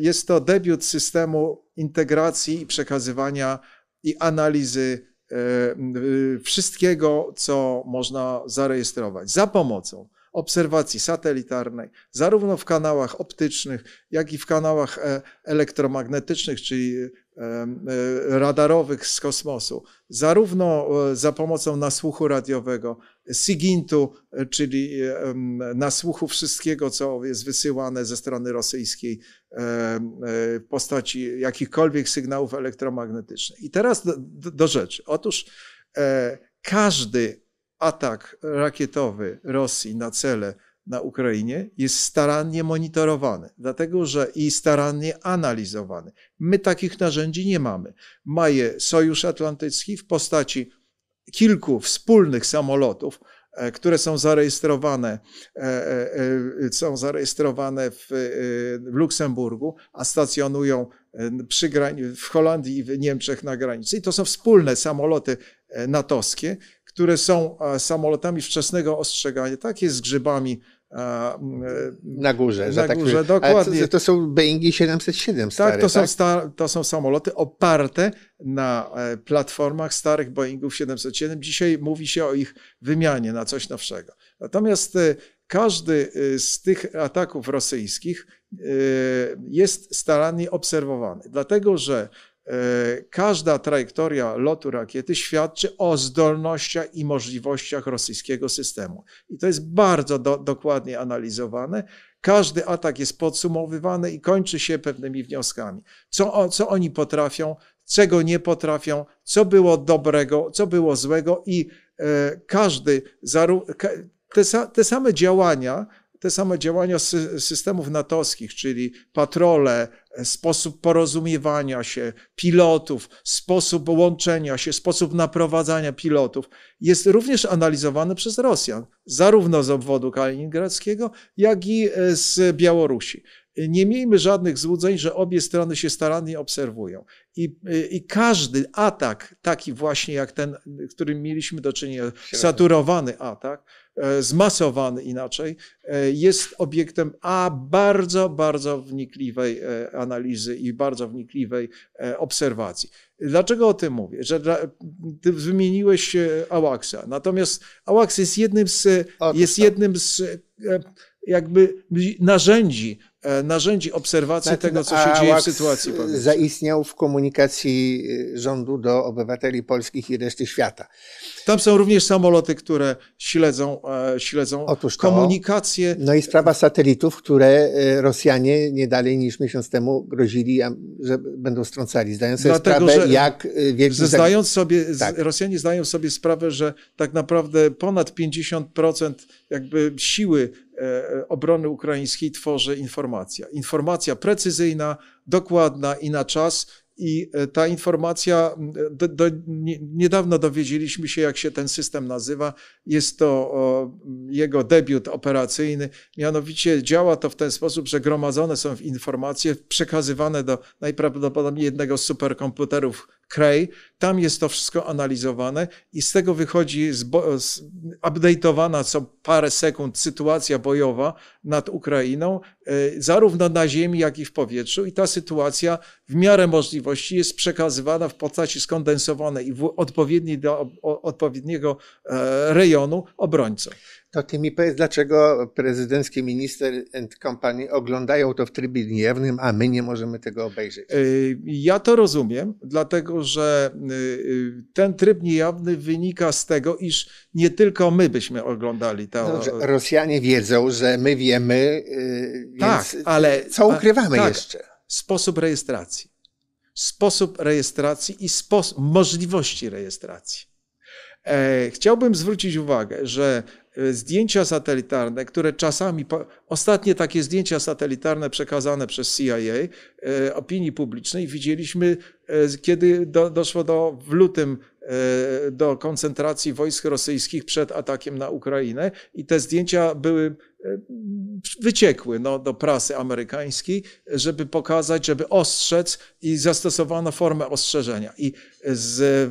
Jest to debiut systemu integracji i przekazywania i analizy wszystkiego, co można zarejestrować za pomocą obserwacji satelitarnej, zarówno w kanałach optycznych, jak i w kanałach e, elektromagnetycznych, czyli e, e, radarowych z kosmosu, zarówno za pomocą nasłuchu radiowego, SIGINT-u, czyli nasłuchu wszystkiego, co jest wysyłane ze strony rosyjskiej w postaci jakichkolwiek sygnałów elektromagnetycznych. I teraz do, do rzeczy. Otóż każdy atak rakietowy Rosji na cele na Ukrainie jest starannie monitorowany, dlatego że i starannie analizowany. My takich narzędzi nie mamy. Ma je Sojusz Atlantycki w postaci kilku wspólnych samolotów, e, które są zarejestrowane, e, e, są zarejestrowane w, Luksemburgu, a stacjonują przy w Holandii i w Niemczech na granicy. I to są wspólne samoloty natowskie, które są e, samolotami wczesnego ostrzegania. Tak jest z grzybami. E, e, na górze, na tak górze, dokładnie. To, to, są Boeingi 707 tak, stare, tak? To, tak? Są sta, to są samoloty oparte na platformach starych Boeingów 707. Dzisiaj mówi się o ich wymianie na coś nowszego. Natomiast każdy z tych ataków rosyjskich jest starannie obserwowany, dlatego że E, każda trajektoria lotu rakiety świadczy o zdolnościach i możliwościach rosyjskiego systemu. I to jest bardzo do, dokładnie analizowane. Każdy atak jest podsumowywany i kończy się pewnymi wnioskami. Co, co oni potrafią, czego nie potrafią, co było dobrego, co było złego, i e, każdy, te, te same działania te same działania systemów natowskich, czyli patrole, sposób porozumiewania się pilotów, sposób łączenia się, sposób naprowadzania pilotów jest również analizowany przez Rosjan, zarówno z obwodu kaliningradzkiego, jak i e, z Białorusi. Nie miejmy żadnych złudzeń, że obie strony się starannie obserwują. I, e, I, każdy atak, taki właśnie jak ten, którym mieliśmy do czynienia, saturowany atak, E, zmasowany inaczej, e, jest obiektem a bardzo, bardzo wnikliwej e, analizy i bardzo wnikliwej obserwacji. Dlaczego o tym mówię? Że dla, ty wymieniłeś Ałaksa. Natomiast Ałaks jest jednym z, jest tak. jednym z jakby narzędzi E, narzędzi obserwacji tego, co się dzieje w sytuacji. Powiedzmy. Zaistniał w komunikacji e, rządu do obywateli polskich i reszty świata. Tam są również samoloty, które śledzą, e, śledzą Otóż to, komunikację. No i sprawa satelitów, które Rosjanie nie dalej niż miesiąc temu grozili, że będą strącali. Zdają sobie Dlatego, sprawę, jak wielki... Zdając sobie, tak. Rosjanie zdają sobie sprawę, że tak naprawdę ponad 50% jakby siły E, e, obrony ukraińskiej tworzy informacja. Informacja precyzyjna, dokładna i na czas. I e, ta informacja, do, do, niedawno dowiedzieliśmy się, jak się ten system nazywa. Jest to o, jego debiut operacyjny. Mianowicie działa to w ten sposób, że gromadzone są informacje przekazywane do najprawdopodobniej jednego z superkomputerów Cray, tam jest to wszystko analizowane i z tego wychodzi update'owana co parę sekund sytuacja bojowa nad Ukrainą, e, zarówno na ziemi, jak i w powietrzu. I ta sytuacja w miarę możliwości jest przekazywana w postaci skondensowanej i w odpowiedniej do odpowiedniego e, rejonu obrońcom to ty mi powiedz, dlaczego prezydencki minister and company oglądają to w trybie niejawnym, a my nie możemy tego obejrzeć? Y, ja to rozumiem, dlatego że y, y, ten tryb niejawny wynika z tego, iż nie tylko my byśmy oglądali to. Dobrze, Rosjanie wiedzą, że my wiemy, tak, ale co ukrywamy tak, jeszcze? Sposób rejestracji. Sposób rejestracji i sposób, możliwości rejestracji. E, chciałbym zwrócić uwagę, że Y, zdjęcia satelitarne, które czasami Ostatnie takie zdjęcia satelitarne przekazane przez CIA e, opinii publicznej widzieliśmy, e, kiedy do, doszło do, w lutym e, do koncentracji wojsk rosyjskich przed atakiem na Ukrainę i te zdjęcia były wyciekły no, do prasy amerykańskiej, żeby pokazać, żeby ostrzec i zastosowano formę ostrzeżenia. I z,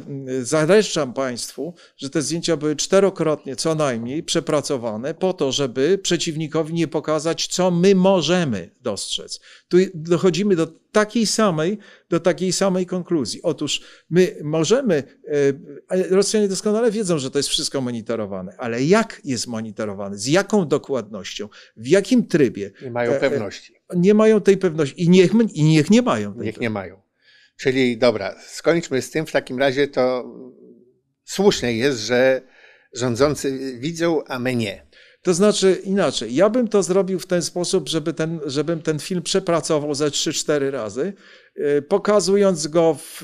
Państwu, że te zdjęcia były czterokrotnie co najmniej przepracowane po to, żeby przeciwnikowi nie pokazać, pokazać, co my możemy dostrzec. Tu dochodzimy do takiej samej, do takiej samej konkluzji. Otóż my możemy, e, Rosjanie doskonale wiedzą, że to jest wszystko monitorowane, ale jak jest monitorowane, z jaką dokładnością, w jakim trybie. Nie mają e, e, pewności. Nie mają tej pewności i niech, i niech nie mają. Niech pewności. nie mają. Czyli dobra, skończmy z tym. W takim razie to słuszne jest, że rządzący widzą, a my nie. To znaczy inaczej, ja bym to zrobił w ten sposób, żeby ten, żebym ten film przepracował ze 3-4 razy, e, pokazując go w,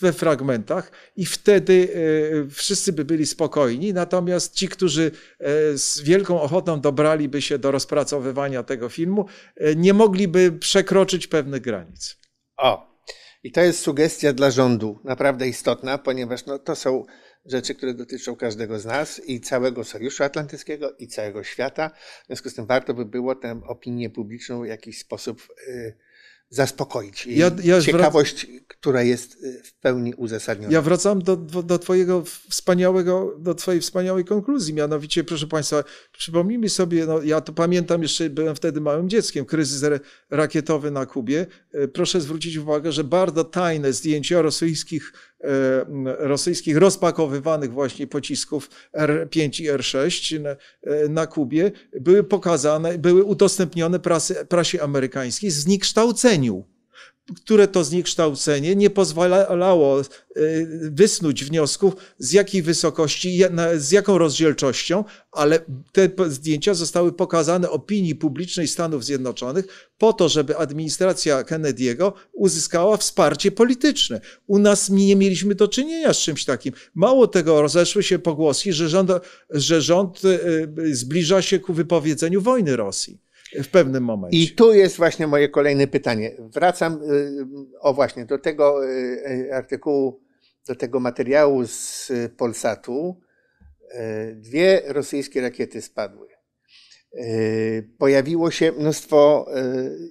we fragmentach i wtedy e, wszyscy by byli spokojni, natomiast ci, którzy e, z wielką ochotą dobraliby się do rozpracowywania tego filmu, nie mogliby przekroczyć pewnych granic. O, i to jest sugestia dla rządu, naprawdę istotna, ponieważ no, to są rzeczy, które dotyczą każdego z nas i całego Sojuszu Atlantyckiego i całego świata. W związku z tym warto by było tę opinię publiczną w jakiś sposób y, zaspokoić. I ja, ja ciekawość, wrac... która jest y, w pełni uzasadniona. Ja wracam do, do, twojego wspaniałego, do twojej wspaniałej konkluzji, mianowicie, proszę państwa, przypomnijmy sobie, no, ja to pamiętam jeszcze, byłem wtedy małym dzieckiem, kryzys rakietowy na Kubie. Y, proszę zwrócić uwagę, że bardzo tajne zdjęcia rosyjskich E, rosyjskich rozpakowywanych właśnie pocisków R5 i R6 e, na, Kubie były pokazane, były udostępnione prasy, prasie amerykańskiej zniekształceniu które to zniekształcenie nie pozwalało e, wysnuć wniosków, z jakiej wysokości, z jaką rozdzielczością, ale te zdjęcia zostały pokazane opinii publicznej Stanów Zjednoczonych po to, żeby administracja Kennedy'ego uzyskała wsparcie polityczne. U nas nie mieliśmy do czynienia z czymś takim. Mało tego, rozeszły się pogłoski, że rząd, że rząd e, e, zbliża się ku wypowiedzeniu wojny Rosji w pewnym momencie. I tu jest właśnie moje kolejne pytanie. Wracam, y, y, o właśnie, do tego y, artykułu, do tego materiału z Polsatu. Dwie rosyjskie rakiety spadły. Pojawiło się mnóstwo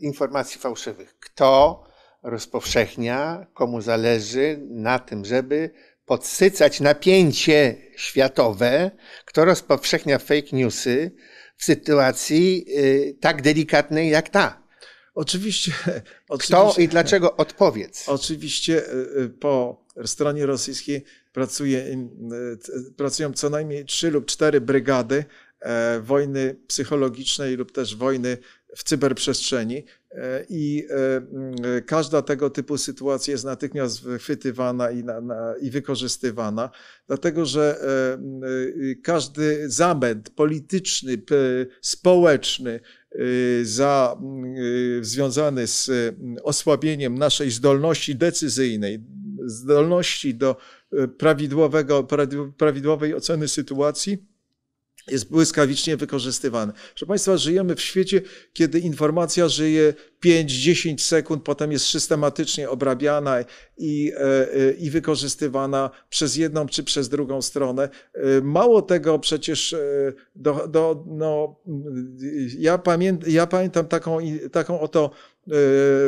informacji fałszywych. Kto rozpowszechnia, komu zależy na tym, żeby podsycać napięcie światowe, kto rozpowszechnia fake newsy, w sytuacji y, tak delikatnej jak ta. Oczywiście. Kto oczywiście, i dlaczego odpowiedz? Oczywiście y, y, po stronie rosyjskiej pracuje, pracują co najmniej trzy lub cztery brygady e, wojny psychologicznej lub też wojny w cyberprzestrzeni e, i e, e, każda tego typu sytuacja jest natychmiast wychwytywana i, na, na, i wykorzystywana, dlatego że każdy zamęt polityczny, społeczny, y, za, y, związany z osłabieniem naszej zdolności decyzyjnej, zdolności do prawidłowego, prawidłowej oceny sytuacji, jest błyskawicznie wykorzystywany. Proszę Państwa, żyjemy w świecie, kiedy informacja żyje 5-10 sekund, potem jest systematycznie obrabiana i, e, e, i wykorzystywana przez jedną czy przez drugą stronę. E, mało tego przecież, do, do, no, ja, pamięt ja pamiętam taką, taką oto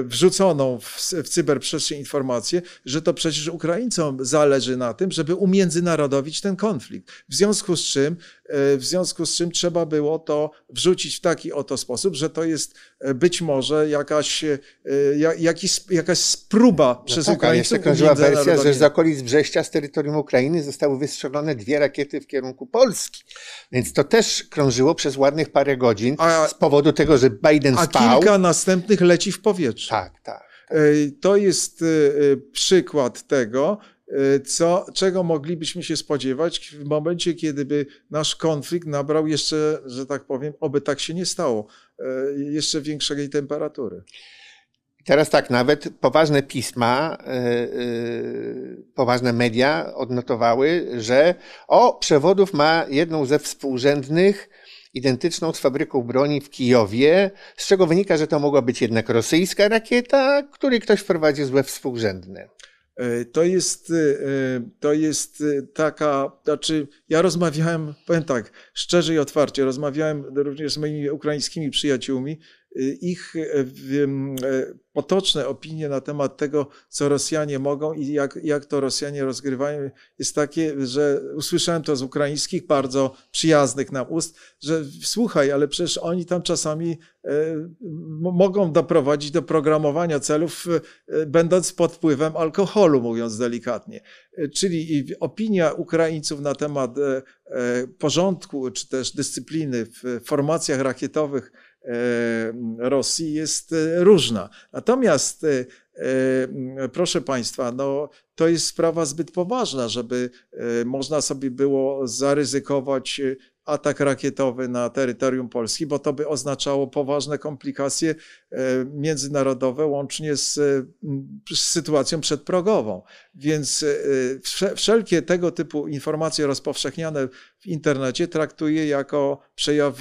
wrzuconą w, w cyberprzestrzeń informację, że to przecież Ukraińcom zależy na tym, żeby umiędzynarodowić ten konflikt. W związku z czym E, w związku z czym trzeba było to wrzucić w taki oto sposób, że to jest e, być może jakaś, e, jakaś spróba no tak, przez tak, Ukraińców. Jeszcze krążyła wersja, że z okolic Brześcia, z terytorium Ukrainy zostały wystrzelone dwie rakiety w kierunku Polski. Więc to też krążyło przez ładnych parę godzin a, z powodu tego, że Biden a spał. A kilka następnych leci w powietrzu. Tak, tak. To jest przykład tego, co, czego moglibyśmy się spodziewać w momencie, kiedyby nasz konflikt nabrał jeszcze, że tak powiem, oby tak się nie stało, e, jeszcze większej temperatury. Teraz tak, nawet poważne pisma, e, e, poważne media odnotowały, że o przewodów ma jedną ze współrzędnych identyczną z fabryką broni w Kijowie, z czego wynika, że to mogła być jednak rosyjska rakieta, której ktoś wprowadził złe współrzędne. E, to jest, e, e, to jest taka, znaczy ja rozmawiałem, powiem tak, szczerze i otwarcie, rozmawiałem również z moimi ukraińskimi przyjaciółmi Y, ich y, e, potoczne opinie na temat tego, co Rosjanie mogą i jak, jak to Rosjanie rozgrywają, jest takie, że usłyszałem to z ukraińskich bardzo przyjaznych nam ust, że słuchaj, ale przecież oni tam czasami e, mogą doprowadzić do programowania celów, e, będąc pod wpływem alkoholu, mówiąc delikatnie. Czyli opinia Ukraińców na temat porządku czy też dyscypliny w formacjach rakietowych, E, Rosji jest e, różna. Natomiast e, proszę Państwa, no, to jest sprawa zbyt poważna, żeby można sobie było zaryzykować atak rakietowy na terytorium Polski, bo to by oznaczało poważne komplikacje e, międzynarodowe, łącznie z, e, z sytuacją przedprogową. Więc e, wszelkie tego typu informacje rozpowszechniane w internecie traktuję jako przejaw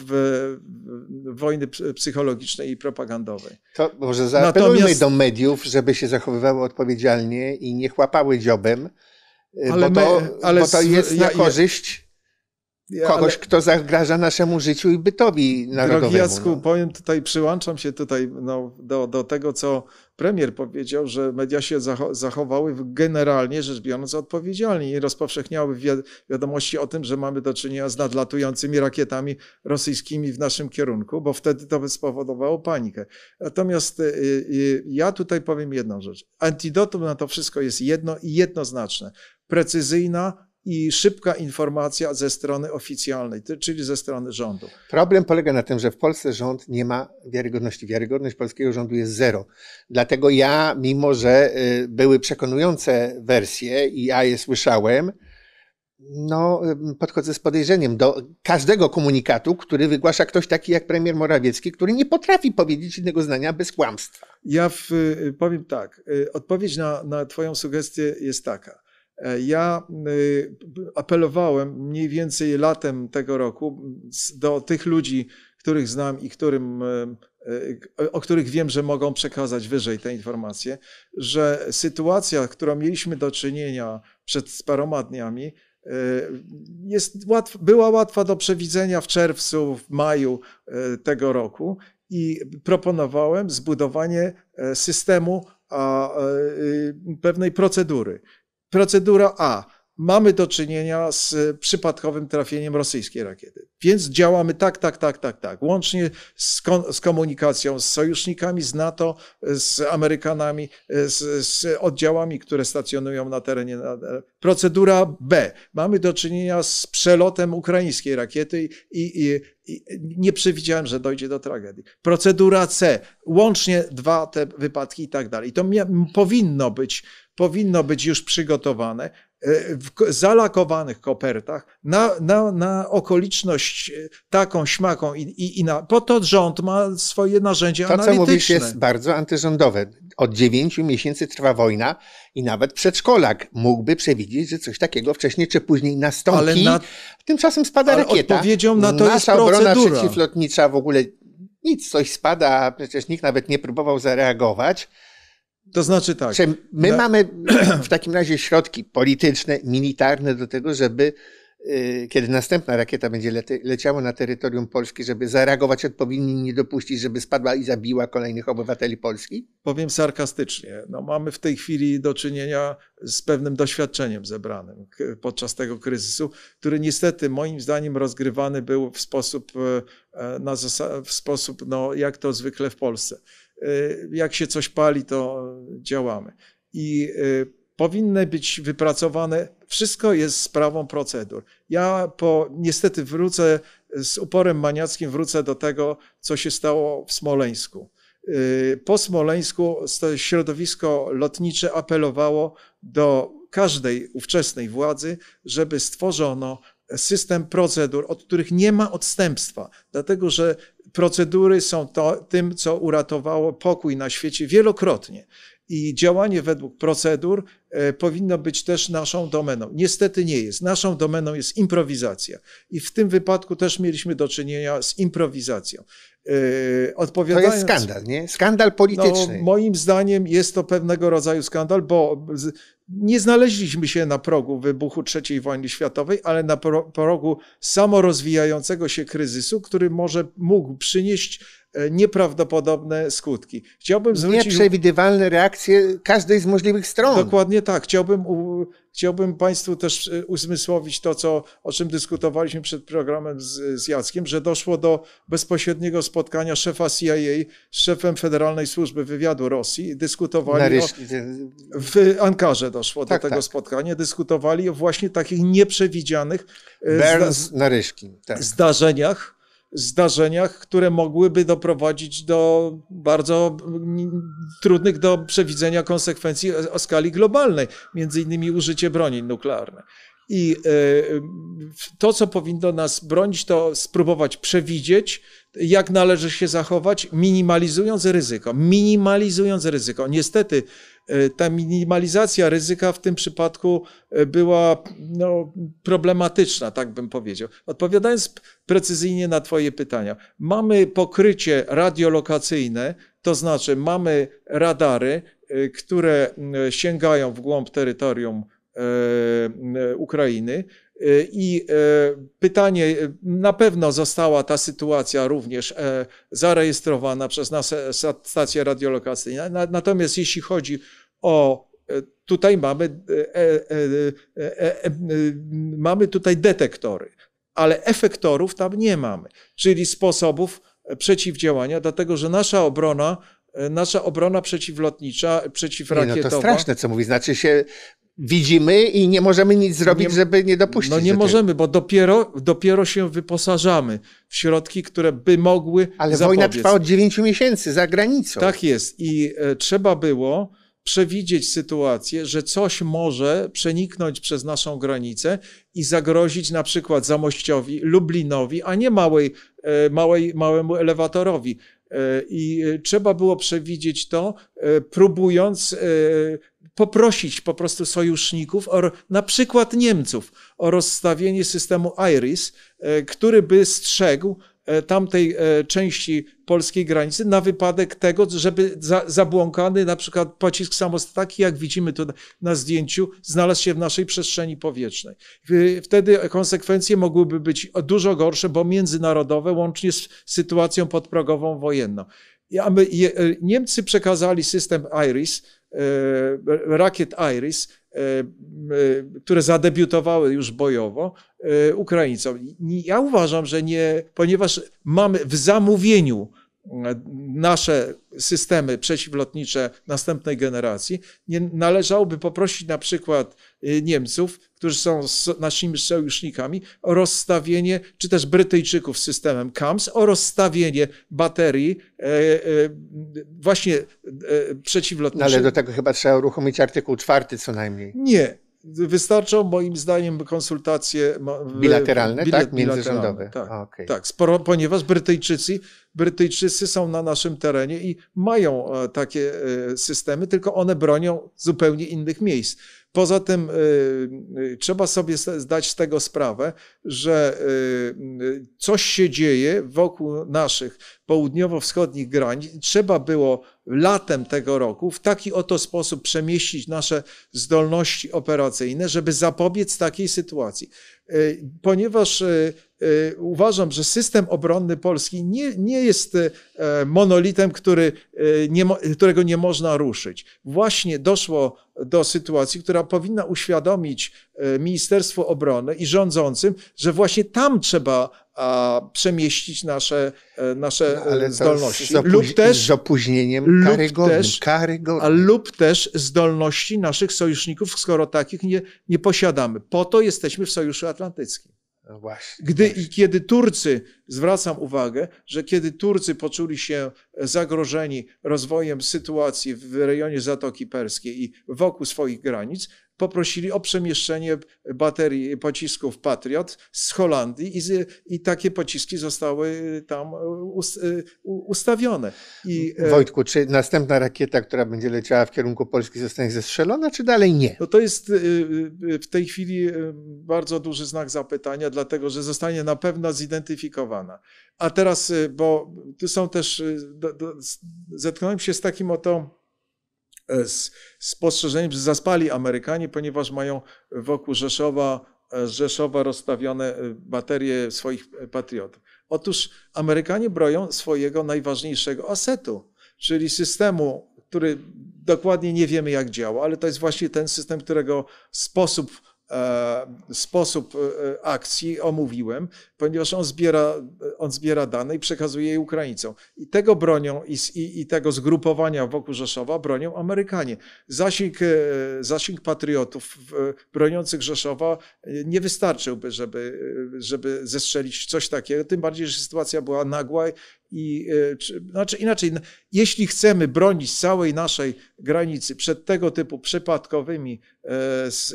wojny psychologicznej i propagandowej. To może zaapelujmy Natomiast... do mediów, żeby się zachowywały odpowiedzialnie i nie chłapały dziobem, ale bo, to, my, ale bo to jest na korzyść kogoś, ale... kto zagraża naszemu życiu i bytowi narodowemu. Drogi no. Jacku, no. powiem tutaj, przyłączam się tutaj no, do, do tego, co premier powiedział, że media się zachowały generalnie rzecz biorąc odpowiedzialnie i rozpowszechniały wi wiadomości o tym, że mamy do czynienia z nadlatującymi rakietami rosyjskimi w naszym kierunku, bo wtedy to by spowodowało panikę. Natomiast y, y, ja tutaj powiem jedną rzecz. Antidotum na to wszystko jest jedno i jednoznaczne. Precyzyjna, i szybka informacja ze strony oficjalnej, czyli ze strony rządu. Problem polega na tym, że w Polsce rząd nie ma wiarygodności. Wiarygodność polskiego rządu jest zero. Dlatego ja, mimo że y, były przekonujące wersje i ja je słyszałem, no, y, podchodzę z podejrzeniem do każdego komunikatu, który wygłasza ktoś taki jak premier Morawiecki, który nie potrafi powiedzieć innego zdania bez kłamstwa. Ja w, y, powiem tak. Odpowiedź na, na Twoją sugestię jest taka. E, ja y, apelowałem mniej więcej latem tego roku do tych ludzi, których znam i którym, e, e, o których wiem, że mogą przekazać wyżej te informacje, że sytuacja, którą mieliśmy do czynienia przed paroma dniami, jest łatw, była łatwa do przewidzenia w czerwcu, w maju tego roku i proponowałem zbudowanie systemu a, y, pewnej procedury. Procedura A mamy do czynienia z e, przypadkowym trafieniem rosyjskiej rakiety. Więc działamy tak, tak, tak, tak, tak. Łącznie z, kon, z komunikacją z sojusznikami, z NATO, e, z Amerykanami, e, z, z oddziałami, które stacjonują na terenie. Procedura B. Mamy do czynienia z przelotem ukraińskiej rakiety i, i i nie przewidziałem, że dojdzie do tragedii. Procedura C, łącznie dwa te wypadki i tak dalej. To powinno być, powinno być już przygotowane, E, w zalakowanych kopertach na, na, na okoliczność e, taką, śmaką i, i, i na, po to rząd ma swoje narzędzie to, analityczne. To, co mówisz, jest bardzo antyrządowe. Od dziewięciu miesięcy trwa wojna i nawet przedszkolak mógłby przewidzieć, że coś takiego wcześniej czy później nastąpi. Ale na, Tymczasem spada ale rakieta. odpowiedzią na to Nasza jest procedura. obrona przeciwlotnicza w ogóle nic, coś spada, przecież nikt nawet nie próbował zareagować. To znaczy tak. my na... mamy w takim razie środki polityczne, militarne do tego, żeby y, kiedy następna rakieta będzie lete, leciała na terytorium Polski, żeby zareagować odpowiednio nie dopuścić, żeby spadła i zabiła kolejnych obywateli Polski? Powiem sarkastycznie. No, mamy w tej chwili do czynienia z pewnym doświadczeniem zebranym podczas tego kryzysu, który niestety moim zdaniem rozgrywany był w sposób, e, na w sposób no, jak to zwykle w Polsce. Y, jak się coś pali, to działamy. I y, powinny być wypracowane, wszystko jest sprawą procedur. Ja po, niestety wrócę z uporem maniackim, wrócę do tego, co się stało w Smoleńsku. Y, po Smoleńsku środowisko lotnicze apelowało do każdej ówczesnej władzy, żeby stworzono system procedur, od których nie ma odstępstwa, dlatego że procedury są to, tym, co uratowało pokój na świecie wielokrotnie. I działanie według procedur e, powinno być też naszą domeną. Niestety nie jest. Naszą domeną jest improwizacja. I w tym wypadku też mieliśmy do czynienia z improwizacją. Odpowiadając, e, to jest skandal, nie? Skandal polityczny. No, moim zdaniem jest to pewnego rodzaju skandal, bo nie znaleźliśmy się na progu wybuchu III wojny światowej, ale na progu samorozwijającego się kryzysu, który może mógł przynieść E, nieprawdopodobne skutki. Chciałbym zwrócić... Nieprzewidywalne reakcje każdej z możliwych stron. Dokładnie tak. Chciałbym, chciałbym Państwu też e, uzmysłowić to, co, o czym dyskutowaliśmy przed programem z, z Jackiem, że doszło do bezpośredniego spotkania szefa CIA z szefem Federalnej Służby Wywiadu Rosji. Dyskutowali o, w Ankarze doszło tak, do tego tak. spotkania. Dyskutowali o właśnie takich nieprzewidzianych e, Burns, zda... Naryszkin, tak. zdarzeniach, zdarzeniach, które mogłyby doprowadzić do bardzo trudnych do przewidzenia konsekwencji o skali globalnej, między innymi użycie broni nuklearnej. I e, to, co powinno nas bronić, to spróbować przewidzieć, jak należy się zachować, minimalizując ryzyko. Minimalizując ryzyko. Niestety, E, ta minimalizacja ryzyka w tym przypadku e, była no, problematyczna, tak bym powiedział. Odpowiadając precyzyjnie na Twoje pytania, mamy pokrycie radiolokacyjne, to znaczy mamy radary, e, które sięgają w głąb terytorium Ukrainy. E, I e, pytanie, e, na pewno została ta sytuacja również zarejestrowana przez nas stację radiolokacyjną. Natomiast jeśli chodzi o tutaj mamy, mamy tutaj detektory, ale efektorów tam nie mamy, czyli sposobów przeciwdziałania, dlatego że nasza obrona nasza obrona przeciwlotnicza, przeciwrakietowa. Nie, no to straszne, co mówi. Znaczy się widzimy i nie możemy nic zrobić, nie, żeby nie dopuścić. No nie możemy, bo dopiero, dopiero się wyposażamy w środki, które by mogły. Ale zapobiec. wojna trwa od 9 miesięcy za granicą. Tak jest i e, trzeba było przewidzieć sytuację, że coś może przeniknąć przez naszą granicę i zagrozić na przykład Zamościowi, Lublinowi, a nie małej, e, małej, małemu elewatorowi. E, I e, trzeba było przewidzieć to, e, próbując poprosić po prostu sojuszników, o, na przykład Niemców, o rozstawienie systemu IRIS, który by strzegł E, tamtej e, części polskiej granicy na wypadek tego, żeby za, zabłąkany na przykład pocisk samostatki, jak widzimy tu na zdjęciu, znalazł się w naszej przestrzeni powietrznej. Wtedy konsekwencje mogłyby być dużo gorsze, bo międzynarodowe, łącznie z sytuacją podprogową wojenną. E, Niemcy przekazali system IRIS, rakiet IRIS, które zadebiutowały już bojowo, E, Ukraińcom. Ja uważam, że nie, ponieważ mamy w zamówieniu e, nasze systemy przeciwlotnicze następnej generacji, nie należałoby poprosić na przykład e, Niemców, którzy są naszymi sojusznikami, o rozstawienie, czy też Brytyjczyków z systemem CAMS, o rozstawienie baterii właśnie przeciwlotniczych. No ale do tego chyba trzeba uruchomić artykuł czwarty co najmniej. Nie, Wystarczą moim zdaniem konsultacje e, bilateralne, bilet, tak? Międzyrządowe. Tak, okay. tak sporo, ponieważ Brytyjczycy, Brytyjczycy są na naszym terenie i mają e, takie e, systemy, tylko one bronią zupełnie innych miejsc. Poza tym y, y, trzeba sobie zdać z tego sprawę, że y, coś się dzieje wokół naszych południowo-wschodnich granic. Trzeba było latem tego roku w taki oto sposób przemieścić nasze zdolności operacyjne, żeby zapobiec takiej sytuacji. Ponieważ Y, uważam, że system obronny Polski nie, nie jest y, e, monolitem, który y, nie, którego nie można ruszyć. Właśnie doszło do sytuacji, która powinna uświadomić Ministerstwo Obrony i rządzącym, że właśnie tam trzeba przemieścić nasze, e, nasze no, ale e, zdolności. Z, opóź, lub też, z opóźnieniem lub karygodnym, też, lub też zdolności naszych sojuszników, skoro takich nie, nie posiadamy. Po to jesteśmy w Sojuszu Atlantyckim. No właśnie, Gdy właśnie. i kiedy Turcy, zwracam uwagę, że kiedy Turcy poczuli się zagrożeni rozwojem sytuacji w rejonie Zatoki Perskiej i wokół swoich granic, poprosili o przemieszczenie baterii pocisków Patriot z Holandii i, z, i takie pociski zostały tam e, e, ustawione. I, e, Wojtku, czy następna rakieta, która będzie leciała w kierunku Polski zostanie zestrzelona, czy dalej nie? No to jest w tej chwili bardzo duży znak zapytania, dlatego że zostanie na pewno zidentyfikowana. A teraz, bo tu są też, do, do, zetknąłem się z takim oto E, spostrzeżeniem, że zaspali Amerykanie, ponieważ mają wokół Rzeszowa, e, Rzeszowa rozstawione e, baterie swoich patriotów. Otóż Amerykanie broją swojego najważniejszego asetu, czyli systemu, który dokładnie nie wiemy jak działa, ale to jest właśnie ten system, którego sposób E, sposób e, e, akcji omówiłem, ponieważ on zbiera, on zbiera dane i przekazuje je Ukraińcom. I tego bronią i, i, i tego zgrupowania wokół Rzeszowa bronią Amerykanie. Zasięg, zasięg patriotów broniących Rzeszowa nie wystarczyłby, żeby, żeby zestrzelić coś takiego, tym bardziej, że sytuacja była nagła i e, czy, znaczy inaczej, jeśli chcemy bronić całej naszej granicy przed tego typu przypadkowymi e, z,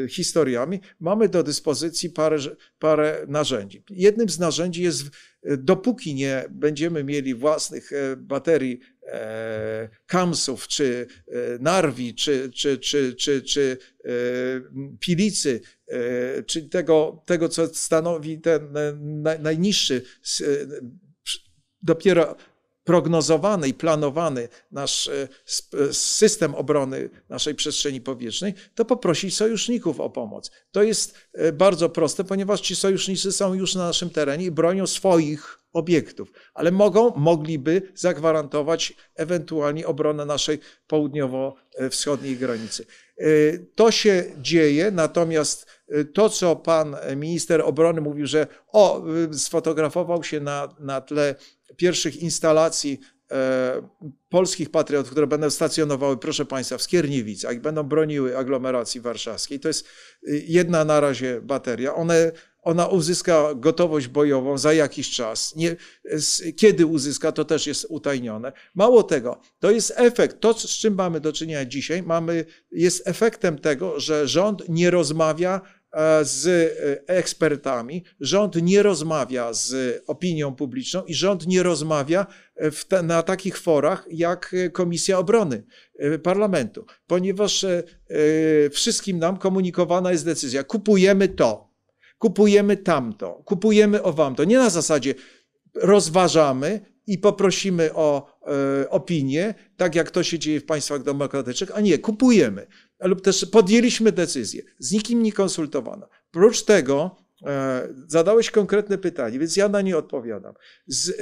e, e, historiami, mamy do dyspozycji parę, parę narzędzi. Jednym z narzędzi jest, dopóki nie będziemy mieli własnych e, baterii e, kamsów, czy narwi, czy, czy, czy, czy, czy pilicy, czyli tego, tego, co stanowi ten najniższy dopiero prognozowany i planowany nasz e, e, system obrony naszej przestrzeni powietrznej, to poprosić sojuszników o pomoc. To jest e, bardzo proste, ponieważ ci sojusznicy są już na naszym terenie i bronią swoich obiektów, ale mogą, mogliby zagwarantować ewentualnie obronę naszej południowo-wschodniej granicy. To się dzieje, natomiast to, co pan minister obrony mówił, że o, sfotografował się na, na tle pierwszych instalacji e, polskich patriotów, które będą stacjonowały, proszę państwa, w Skierniewicach będą broniły aglomeracji warszawskiej. To jest y, jedna na razie bateria. One ona uzyska gotowość bojową za jakiś czas. Nie, kiedy uzyska, to też jest utajnione. Mało tego, to jest efekt, to z czym mamy do czynienia dzisiaj, mamy, jest efektem tego, że rząd nie rozmawia E, z e, ekspertami, rząd nie rozmawia z opinią publiczną i rząd nie rozmawia te, na takich forach jak Komisja Obrony e, Parlamentu, ponieważ wszystkim nam komunikowana jest decyzja: kupujemy to, kupujemy tamto, kupujemy o wam to. Nie na zasadzie rozważamy i poprosimy o opinię, tak jak to się dzieje w państwach demokratycznych, a nie kupujemy lub też podjęliśmy decyzję, z nikim nie konsultowano. Prócz tego e, zadałeś konkretne pytanie, więc ja na nie odpowiadam. Z, e,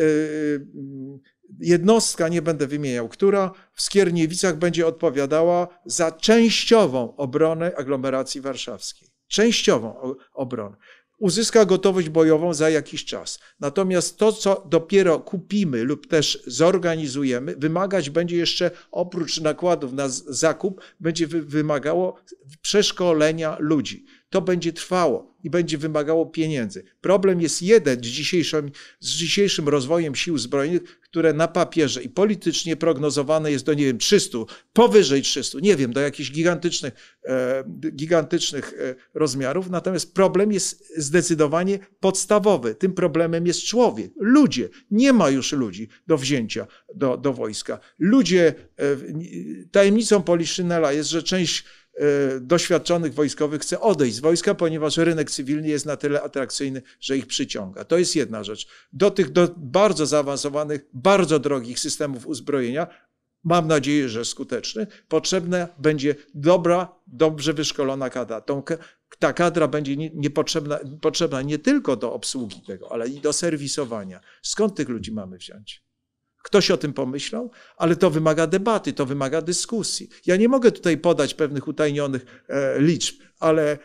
jednostka, nie będę wymieniał, która w Skierniewicach będzie odpowiadała za częściową obronę aglomeracji warszawskiej. Częściową obronę uzyska gotowość bojową za jakiś czas. Natomiast to, co dopiero kupimy lub też zorganizujemy, wymagać będzie jeszcze oprócz nakładów na zakup, będzie wymagało przeszkolenia ludzi. To będzie trwało i będzie wymagało pieniędzy. Problem jest jeden z dzisiejszym, z dzisiejszym rozwojem sił zbrojnych, które na papierze i politycznie prognozowane jest do, nie wiem, 300, powyżej 300, nie wiem, do jakichś gigantycznych, e, gigantycznych e, rozmiarów. Natomiast problem jest zdecydowanie podstawowy. Tym problemem jest człowiek, ludzie. Nie ma już ludzi do wzięcia do, do wojska. Ludzie, e, tajemnicą Poliszynela jest, że część E, doświadczonych wojskowych chce odejść z wojska, ponieważ rynek cywilny jest na tyle atrakcyjny, że ich przyciąga. To jest jedna rzecz. Do tych do bardzo zaawansowanych, bardzo drogich systemów uzbrojenia, mam nadzieję, że skuteczny, potrzebna będzie dobra, dobrze wyszkolona kadra. Tą, ta kadra będzie niepotrzebna, potrzebna nie tylko do obsługi tego, ale i do serwisowania. Skąd tych ludzi mamy wziąć? Ktoś o tym pomyślał, ale to wymaga debaty, to wymaga dyskusji. Ja nie mogę tutaj podać pewnych utajnionych e, liczb, ale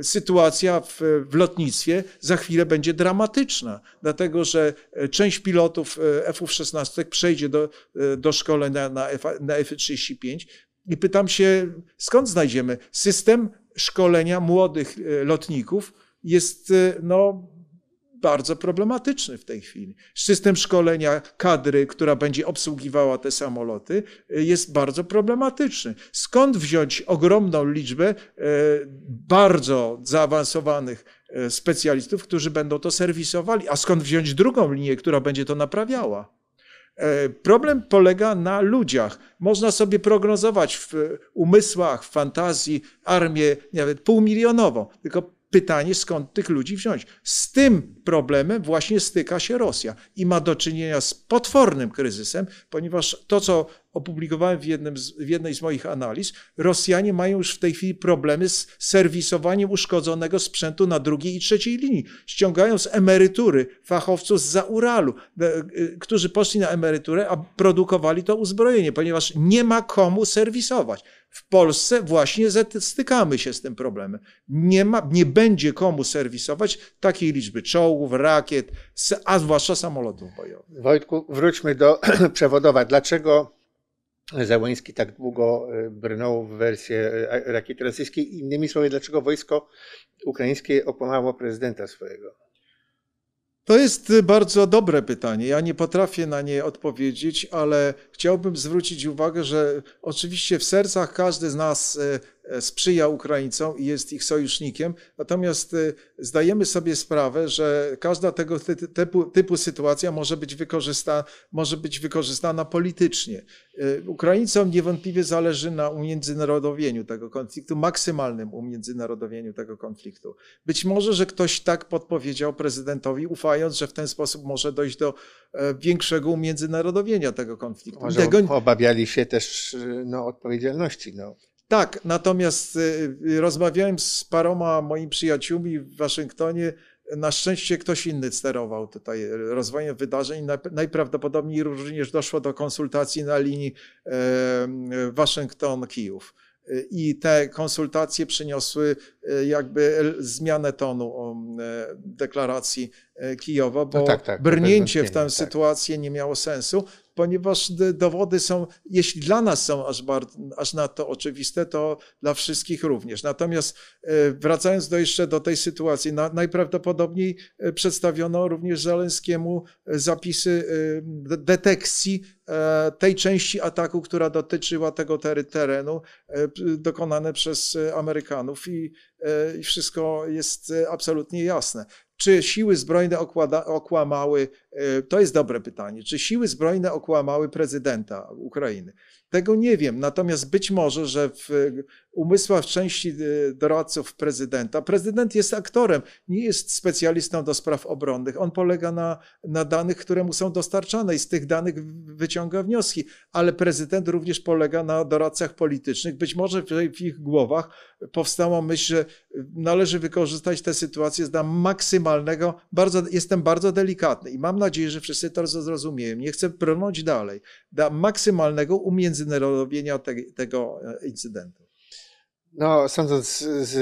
e, sytuacja w, w lotnictwie za chwilę będzie dramatyczna, dlatego że e, część pilotów F-16 przejdzie do, do szkole na, na, F, na F-35 i pytam się, skąd znajdziemy system szkolenia młodych lotników jest no, bardzo problematyczny w tej chwili. System szkolenia kadry, która będzie obsługiwała te samoloty, y, jest bardzo problematyczny. Skąd wziąć ogromną liczbę y, bardzo zaawansowanych y, specjalistów, którzy będą to serwisowali, a skąd wziąć drugą linię, która będzie to naprawiała? E, problem polega na ludziach. Można sobie prognozować w umysłach, w fantazji armię nawet półmilionową, tylko pytanie, skąd tych ludzi wziąć. Z tym problemem właśnie styka się Rosja i ma do czynienia z potwornym kryzysem, ponieważ to, co opublikowałem w, jednym z, w jednej z moich analiz, Rosjanie mają już w tej chwili problemy z serwisowaniem uszkodzonego sprzętu na drugiej i trzeciej linii. Ściągają z emerytury fachowców z za Uralu, e, e, którzy poszli na emeryturę, a produkowali to uzbrojenie, ponieważ nie ma komu serwisować. W Polsce właśnie stykamy się z tym problemem. Nie, ma, nie będzie komu serwisować takiej liczby czołgów, rakiet, a zwłaszcza samolotów bojowych. Wojtku, wróćmy do przewodowa. Dlaczego Załoński tak długo y, brnął w wersję y, rakiet rosyjskiej? Innymi słowy, dlaczego wojsko ukraińskie okłamało prezydenta swojego? To jest y, bardzo dobre pytanie. Ja nie potrafię na nie odpowiedzieć, ale chciałbym zwrócić uwagę, że oczywiście w sercach każdy z nas y, y, sprzyja Ukraińcom i jest ich sojusznikiem, natomiast zdajemy sobie sprawę, że każda tego typu, typu sytuacja może być, wykorzysta, może być wykorzystana politycznie. Y, Ukraińcom niewątpliwie zależy na umiędzynarodowieniu tego konfliktu, maksymalnym umiędzynarodowieniu tego konfliktu. Być może, że ktoś tak podpowiedział prezydentowi, ufając, że w ten sposób może dojść do e, większego umiędzynarodowienia tego konfliktu. Może tego... obawiali się też y, no, odpowiedzialności. No. Tak, natomiast y, rozmawiałem z paroma moimi przyjaciółmi w Waszyngtonie, na szczęście ktoś inny sterował tutaj rozwojem wydarzeń. Najprawdopodobniej również doszło do konsultacji na linii Waszyngton-Kijów i te konsultacje przyniosły e, jakby zmianę tonu e, deklaracji e, Kijowa, bo no tak, tak, brnięcie w tę tak. sytuację nie miało sensu ponieważ dowody są, jeśli dla nas są aż, aż na to oczywiste, to dla wszystkich również. Natomiast e, wracając do jeszcze do tej sytuacji, na, najprawdopodobniej e, przedstawiono również Zaleńskiemu e, zapisy detekcji tej części ataku, która dotyczyła tego terenu, dokonane przez Amerykanów i, i wszystko jest absolutnie jasne. Czy siły zbrojne okłada, okłamały, e, to jest dobre pytanie, czy siły zbrojne okłamały prezydenta Ukrainy? Tego nie wiem, natomiast być może, że w umysłach części e, doradców prezydenta. Prezydent jest aktorem, nie jest specjalistą do spraw obronnych. On polega na, na danych, które mu są dostarczane i z tych danych wyciąga wnioski, ale prezydent również polega na doradcach politycznych. Być może w, w ich głowach powstała myśl, że e, należy wykorzystać tę sytuację do maksymalnego, bardzo, jestem bardzo delikatny i mam nadzieję, że wszyscy to zrozumieją. Nie chcę brnąć dalej, do maksymalnego umiędzynarodowienia te, tego e, incydentu. No, sądząc z, z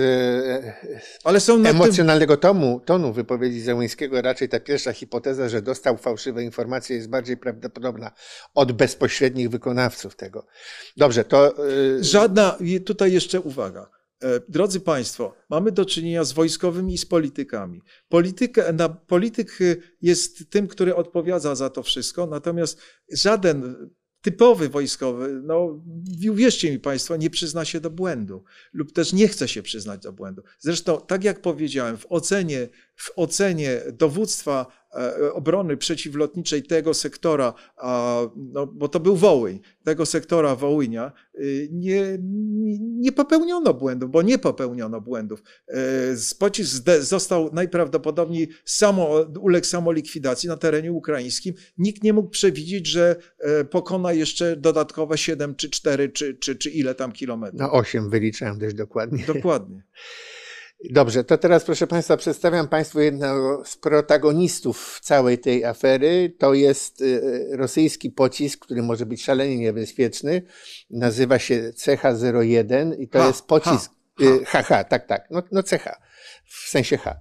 e, emocjonalnego tym... tomu, tonu wypowiedzi Zełyńskiego, raczej ta pierwsza hipoteza, że dostał fałszywe informacje, jest bardziej prawdopodobna od bezpośrednich wykonawców tego. Dobrze, to. E, Żadna, tutaj jeszcze uwaga. E, drodzy Państwo, mamy do czynienia z wojskowymi i z politykami. Polityk, na, polityk jest tym, który odpowiada za to wszystko, natomiast żaden typowy wojskowy, no uwierzcie mi Państwo, nie przyzna się do błędu lub też nie chce się przyznać do błędu. Zresztą, tak jak powiedziałem, w ocenie, w ocenie dowództwa E, obrony przeciwlotniczej tego sektora, a, no, bo to był Wołyń, tego sektora Wołynia, y, nie, nie popełniono błędów, bo nie popełniono błędów. E, pocisk został najprawdopodobniej samo, uległ samolikwidacji na terenie ukraińskim. Nikt nie mógł przewidzieć, że e, pokona jeszcze dodatkowe 7 czy 4 czy, czy, czy ile tam kilometrów. Na no, 8 wyliczałem dość dokładnie. Dokładnie. Dobrze, to teraz proszę Państwa, przedstawiam Państwu jednego z protagonistów całej tej afery. To jest y, y, rosyjski pocisk, który może być szalenie niebezpieczny. Nazywa się CH-01 i to ha, jest pocisk. Haha, y, ha. tak, tak. No, no CH, w sensie H.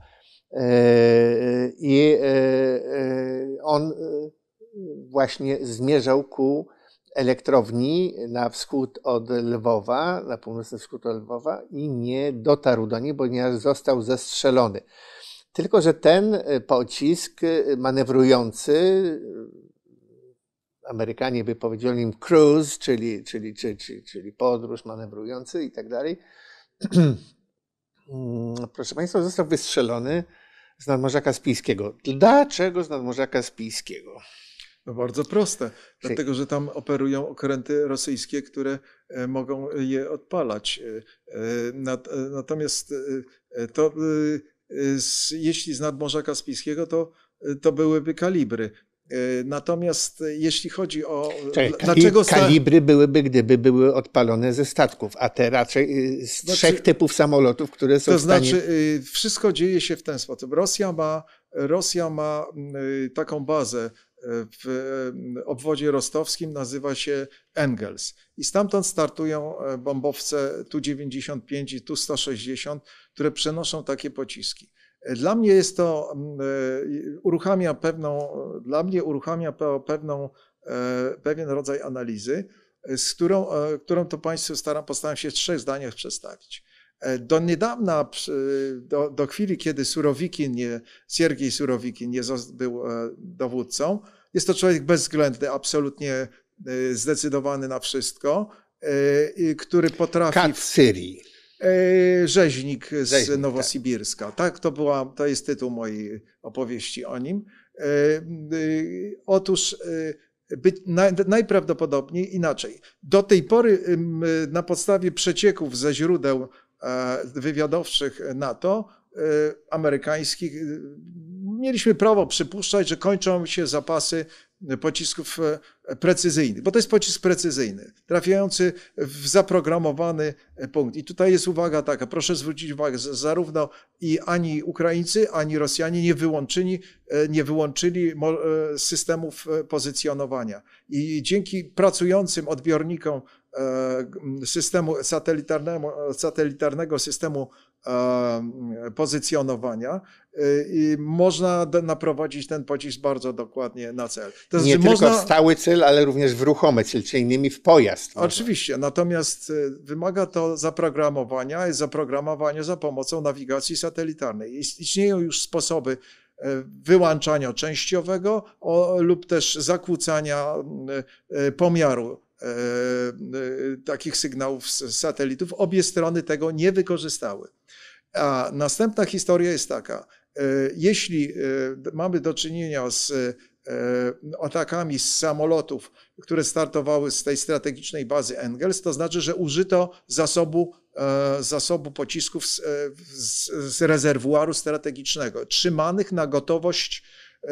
E, I e, e, on właśnie zmierzał ku elektrowni na wschód od Lwowa, na północny wschód od Lwowa i nie dotarł do niej, ponieważ został zestrzelony. Tylko, że ten e, pocisk e, manewrujący, e, Amerykanie by powiedzieli im cruise, czyli, czyli, czyli, czyli, podróż manewrujący i tak dalej, proszę Państwa, został wystrzelony z nadmorza Kaspijskiego. Dlaczego z nadmorza Kaspijskiego? No bardzo proste, dlatego że tam operują okręty rosyjskie, które e, mogą je odpalać. E, e, natomiast to, jeśli z nadmorza Kaspijskiego, to, to byłyby kalibry. Natomiast jeśli chodzi o. Czyli dlaczego kalibry byłyby, gdyby były odpalone ze statków, a te raczej y, z znaczy- trzech typów samolotów, które są. To stanie... znaczy, y, wszystko dzieje się w ten sposób. Rosja ma, Rosja ma y, taką bazę w e, obwodzie rostowskim nazywa się Engels. I stamtąd startują e, bombowce Tu-95 i Tu-160, które przenoszą takie pociski. E, dla mnie jest to, uruchamia pewną, dla mnie uruchamia pewną, pewien rodzaj analizy, z którą, którą to Państwu staram, postaram się w trzech zdaniach przedstawić. E, do niedawna, do, do chwili, kiedy Surowikin, Siergiej Surowikin nie był e, dowódcą, jest to człowiek bezwzględny, absolutnie e, zdecydowany na wszystko, który potrafi... Kat Syrii. Rzeźnik z Rzeźnik, tak. Nowosibirska. Tak. tak, to, była, to jest tytuł mojej opowieści o nim. Otóż być najprawdopodobniej inaczej. Do tej pory na podstawie przecieków ze źródeł E, wywiadowczych NATO, e, amerykańskich, mieliśmy prawo przypuszczać, że kończą się zapasy pocisków e, precyzyjnych, bo to jest pocisk precyzyjny, trafiający w zaprogramowany punkt. I tutaj jest uwaga taka, proszę zwrócić uwagę, zarówno i ani Ukraińcy, ani Rosjanie nie wyłączyli, nie wyłączyli systemów pozycjonowania. I dzięki pracującym odbiornikom E, systemu satelitarnego systemu e, pozycjonowania e, i można naprowadzić ten pocisk bardzo dokładnie na cel. To Nie znaczy, tylko można... w stały cel, ale również w ruchomy cel, czyli innymi w pojazd. Oczywiście, można. natomiast wymaga to zaprogramowania i zaprogramowania za pomocą nawigacji satelitarnej. Istnieją już sposoby wyłączania częściowego lub też zakłócania pomiaru E, e, takich sygnałów z satelitów. Obie strony tego nie wykorzystały. A następna historia jest taka. E, jeśli mamy do czynienia z atakami z samolotów, które startowały z tej strategicznej bazy Engels, to znaczy, że użyto zasobu, zasobu pocisków z, z, z rezerwuaru strategicznego, trzymanych na gotowość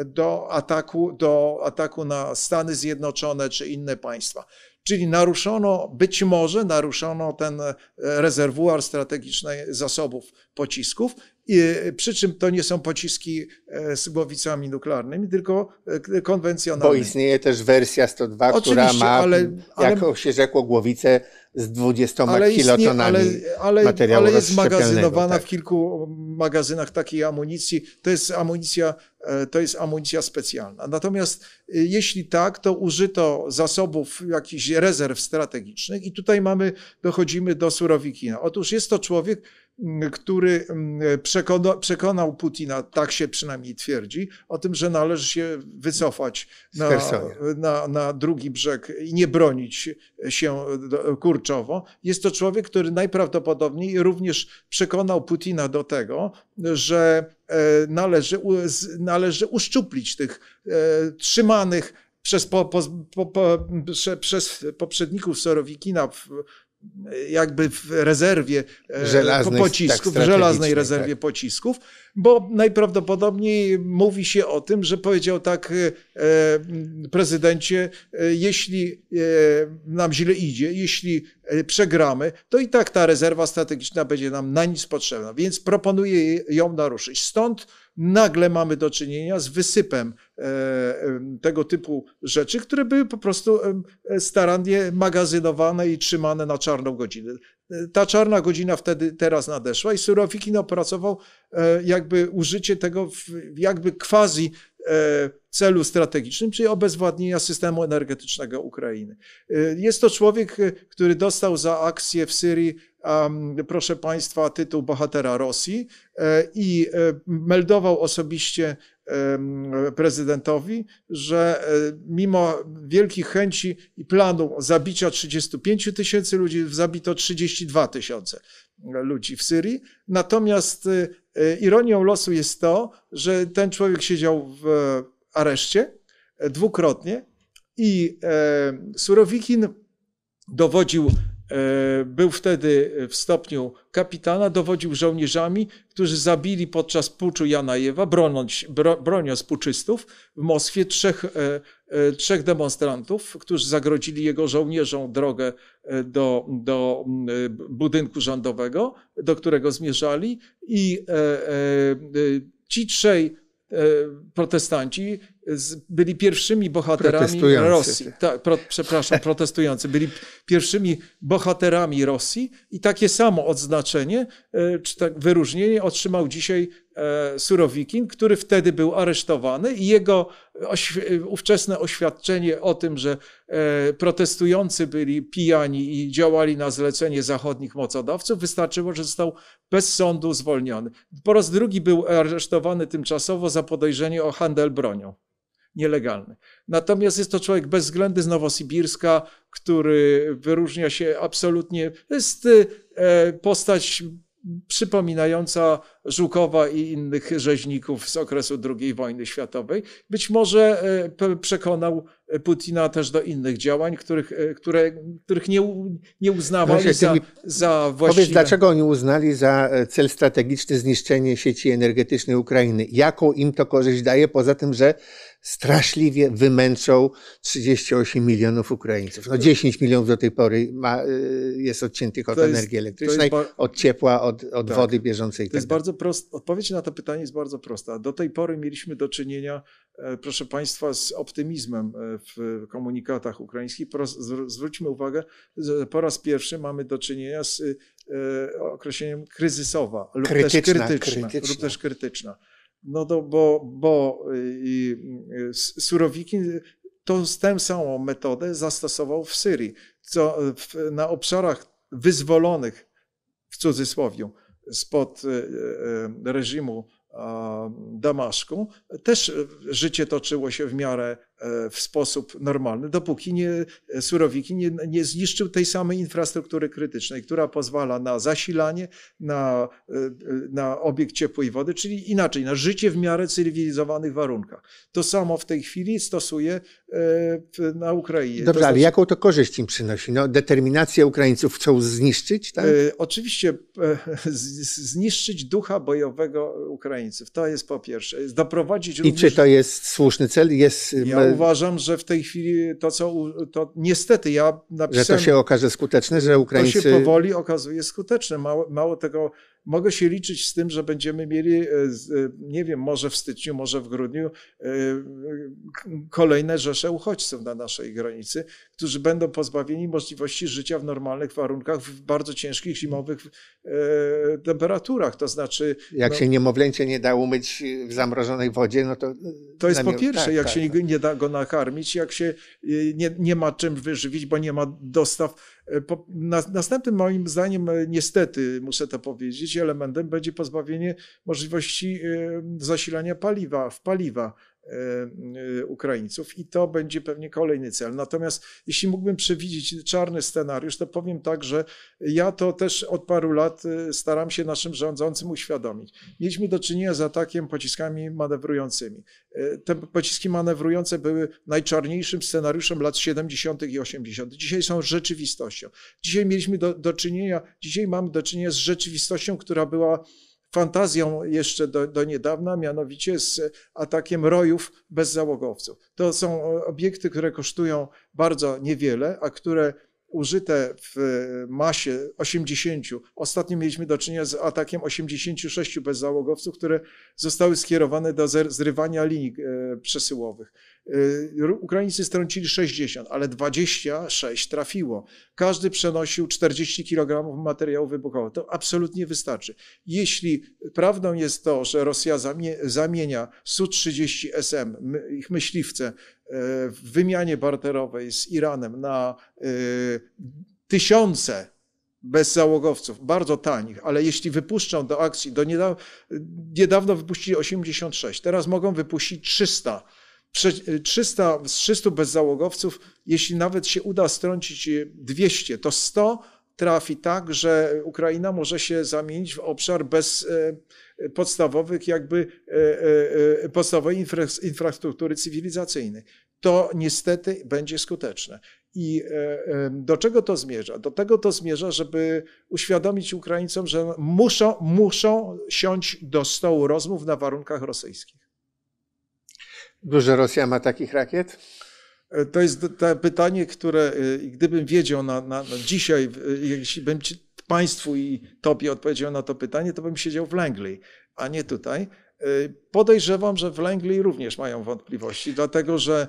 do ataku, do ataku na Stany Zjednoczone czy inne państwa. Czyli naruszono, być może naruszono ten e, rezerwuar strategicznych zasobów pocisków i, e, przy czym to nie są pociski e, z głowicami nuklearnymi, tylko e, konwencjonalne. Bo istnieje też wersja 102, Oczywiście, która ma, ale, ale, jako się rzekło, głowicę z 20 ale kilotonami istnie, ale, materiału Ale jest magazynowana tak. w kilku magazynach takiej amunicji. To jest amunicja, to jest amunicja specjalna. Natomiast jeśli tak, to użyto zasobów jakichś rezerw strategicznych i tutaj mamy, dochodzimy do Surowikina. Otóż jest to człowiek, który mm, przekonał Putina, tak się przynajmniej twierdzi, o tym, że należy się wycofać na, na, na, drugi brzeg i nie bronić się kurczowo. Jest to człowiek, który najprawdopodobniej również przekonał Putina do tego, że e, należy, należy uszczuplić tych e, trzymanych przez, po, po, po, przez poprzedników Sorowikina w, jakby w rezerwie e, pocisków, tak, w żelaznej rezerwie tak. pocisków, bo najprawdopodobniej mówi się o tym, że powiedział tak e, e, prezydencie, jeśli nam źle idzie, jeśli przegramy, to i tak ta rezerwa strategiczna będzie nam na nic potrzebna, więc proponuję ją naruszyć. Stąd nagle mamy do czynienia z wysypem e, e, tego typu rzeczy, które były po prostu e, starannie magazynowane i trzymane na czarną godzinę. Ta czarna godzina wtedy teraz nadeszła i Surowikin opracował jakby użycie tego jakby quasi E, celu strategicznym, czyli obezwładnienia systemu energetycznego Ukrainy. E, jest to człowiek, e, który dostał za akcję w Syrii, proszę Państwa, tytuł bohatera Rosji i meldował osobiście prezydentowi, że mimo wielkich chęci i planu zabicia 35 tysięcy ludzi, zabito 32 tysiące ludzi w Syrii. Natomiast E, ironią losu jest to, że ten człowiek siedział w e, areszcie e, dwukrotnie i Surowikin dowodził, był wtedy w stopniu kapitana, dowodził żołnierzami, którzy zabili podczas puczu Janajewa, broniąc, broniąc puczystów w Moskwie trzech E, trzech demonstrantów, którzy zagrodzili jego żołnierzom drogę e, do, do budynku rządowego, do którego zmierzali, i e, ci trzej protestanci byli pierwszymi bohaterami Rosji. Tak, pro, przepraszam, protestujący. Byli pierwszymi bohaterami Rosji i takie samo odznaczenie, czy tak wyróżnienie otrzymał dzisiaj Surowikin, który wtedy był aresztowany i jego oświ ówczesne oświadczenie o tym, że e, protestujący byli pijani i działali na zlecenie zachodnich mocodawców, wystarczyło, że został bez sądu zwolniony. Po raz drugi był aresztowany tymczasowo za podejrzenie o handel bronią nielegalny. Natomiast jest to człowiek bezwzględny z Nowosibirska, który wyróżnia się absolutnie. To jest e, postać przypominająca Żukowa i innych rzeźników z okresu II wojny światowej. Być może e, przekonał Putina też do innych działań, których, e, które, których nie, nie uznawali za, za właściwe. Powiedz, dlaczego oni uznali za e, cel strategiczny zniszczenie sieci energetycznej Ukrainy? Jaką im to korzyść daje, poza tym, że straszliwie wymęczą 38 milionów Ukraińców. No 10 milionów do tej pory ma, e, jest odciętych od energii elektrycznej, od ciepła, od, od tak, wody bieżącej. To jest tak bardzo prost, odpowiedź na to pytanie jest bardzo prosta. Do tej pory mieliśmy do czynienia, e, proszę Państwa, z optymizmem e, w komunikatach ukraińskich. Zwróćmy uwagę, że po raz pierwszy mamy do czynienia z określeniem kryzysowa lub krytyczna, też krytyczna, krytyczna. Lub też krytyczna. No to bo, bo y, y, Surowiki to z tę samą metodę zastosował w Syrii, co w, na obszarach wyzwolonych w cudzysłowie spod y, reżimu Damaszku też życie toczyło się w miarę E, w sposób normalny, dopóki nie, surowiki nie, nie zniszczył tej samej infrastruktury krytycznej, która pozwala na zasilanie, na, e, e, na obieg ciepłej wody, czyli inaczej, na życie w miarę cywilizowanych warunkach. To samo w tej chwili stosuje na Ukrainie. Dobrze, to znaczy... ale jaką to korzyść im przynosi? No, determinację Ukraińców chcą zniszczyć? Tak? Oczywiście zniszczyć ducha bojowego Ukraińców. To jest po pierwsze. Doprowadzić I czy to jest słuszny cel? Jest... Ja uważam, że w tej chwili to, co to niestety ja napisałem. Że to się okaże skuteczne, że Ukraińcy. To się powoli okazuje skuteczne. Mało, mało tego, mogę się liczyć z tym, że będziemy mieli, e, e, nie wiem, może w styczniu, może w grudniu, e, kolejne rzesze uchodźców na naszej granicy, którzy będą pozbawieni możliwości życia w normalnych warunkach, w bardzo ciężkich zimowych temperaturach. To znaczy. Jak no, się niemowlęcie nie da umyć w zamrożonej wodzie, no to. To jest po pierwsze, tak, jak tak, się tak. nie da go nakarmić, jak się nie, nie ma czym wyżywić, bo nie ma dostaw E, po, na, następnym moim zdaniem, e, niestety muszę to powiedzieć, elementem będzie pozbawienie możliwości e, zasilania paliwa w paliwa Y, y, Ukraińców i to będzie pewnie kolejny cel. Natomiast jeśli mógłbym przewidzieć czarny scenariusz, to powiem tak, że ja to też od paru lat y, staram się naszym rządzącym uświadomić. Mieliśmy do czynienia z atakiem pociskami manewrującymi. Te pociski manewrujące były najczarniejszym scenariuszem lat 70. i 80. Dzisiaj są rzeczywistością. Dzisiaj mieliśmy do, do czynienia, dzisiaj mamy do czynienia z rzeczywistością, która była fantazją jeszcze do, do niedawna, mianowicie z atakiem rojów bezzałogowców. To są obiekty, które kosztują bardzo niewiele, a które użyte w masie 80. Ostatnio mieliśmy do czynienia z atakiem 86 bezzałogowców, które zostały skierowane do zrywania linii e, przesyłowych. Y, Ukraińcy strącili 60, ale 26 trafiło. Każdy przenosił 40 kg materiału wybuchowego. To absolutnie wystarczy. Jeśli prawdą jest to, że Rosja zamienia Su-30 SM, ich myśliwce, y, w wymianie barterowej z Iranem na y, tysiące bezzałogowców, bardzo tanich, ale jeśli wypuszczą do akcji, do niedawno, niedawno wypuścili 86, teraz mogą wypuścić 300 300, z 300 bezzałogowców, jeśli nawet się uda strącić 200, y, to 100 trafi tak, że Ukraina może się zamienić w obszar bez y, podstawowych, jakby y, podstawowej infrastruktury cywilizacyjnej. To niestety będzie skuteczne. I do czego to zmierza? Do tego to zmierza, żeby uświadomić Ukraińcom, że muszą, muszą siąść do stołu rozmów na warunkach rosyjskich. Dużo Rosja ma takich rakiet? E, to jest to pytanie, które e, gdybym wiedział na, na, na dzisiaj, e, jeśli bym ci, Państwu i Tobie odpowiedział na to pytanie, to bym siedział w Langley, a nie tutaj. Podejrzewam, że w Langley również mają wątpliwości, dlatego że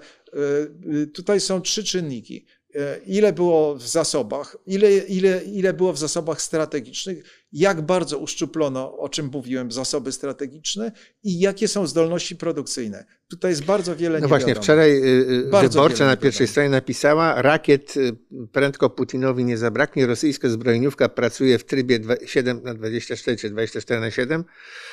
tutaj są trzy czynniki. E, ile było w zasobach, ile, ile, ile było w zasobach strategicznych, jak bardzo uszczuplono, o czym mówiłem, zasoby strategiczne i jakie są zdolności produkcyjne. Tutaj jest bardzo wiele No właśnie, wczoraj y, y, bardzo wyborcza na pierwszej stronie napisała, rakiet y, prędko Putinowi nie zabraknie, rosyjska zbrojeniówka pracuje w trybie 7 no, na 24 czy 24 na 7.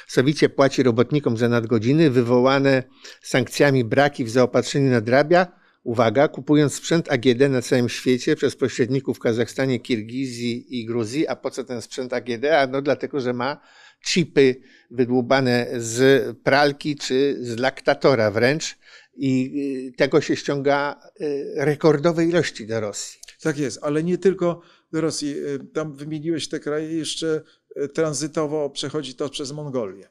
Sowicie płaci robotnikom za nadgodziny, wywołane sankcjami braki w zaopatrzeniu nadrabia, Uwaga, kupując sprzęt AGD na całym świecie przez pośredników w Kazachstanie, Kirgizji i Gruzji. A po co ten sprzęt AGD? A no dlatego, że ma chipy wydłubane z pralki czy z laktatora wręcz i y, tego się ściąga y, rekordowe ilości do Rosji. Tak jest, ale nie tylko do Rosji. Y, tam wymieniłeś te kraje, jeszcze tranzytowo przechodzi to przez Mongolię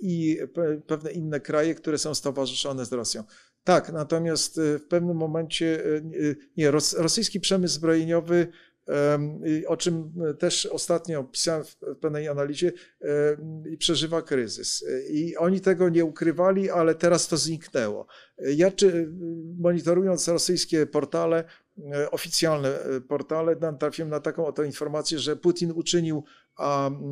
i pewne inne kraje, które są stowarzyszone z Rosją. Tak, natomiast y, w pewnym momencie y, y, nie, rosyjski przemysł zbrojeniowy, o czym też ostatnio pisałem w pewnej analizie, przeżywa kryzys. I oni tego nie ukrywali, ale teraz to zniknęło. Ja czy, monitorując rosyjskie portale, oficjalne portale, trafiłem na taką oto informację, że Putin uczynił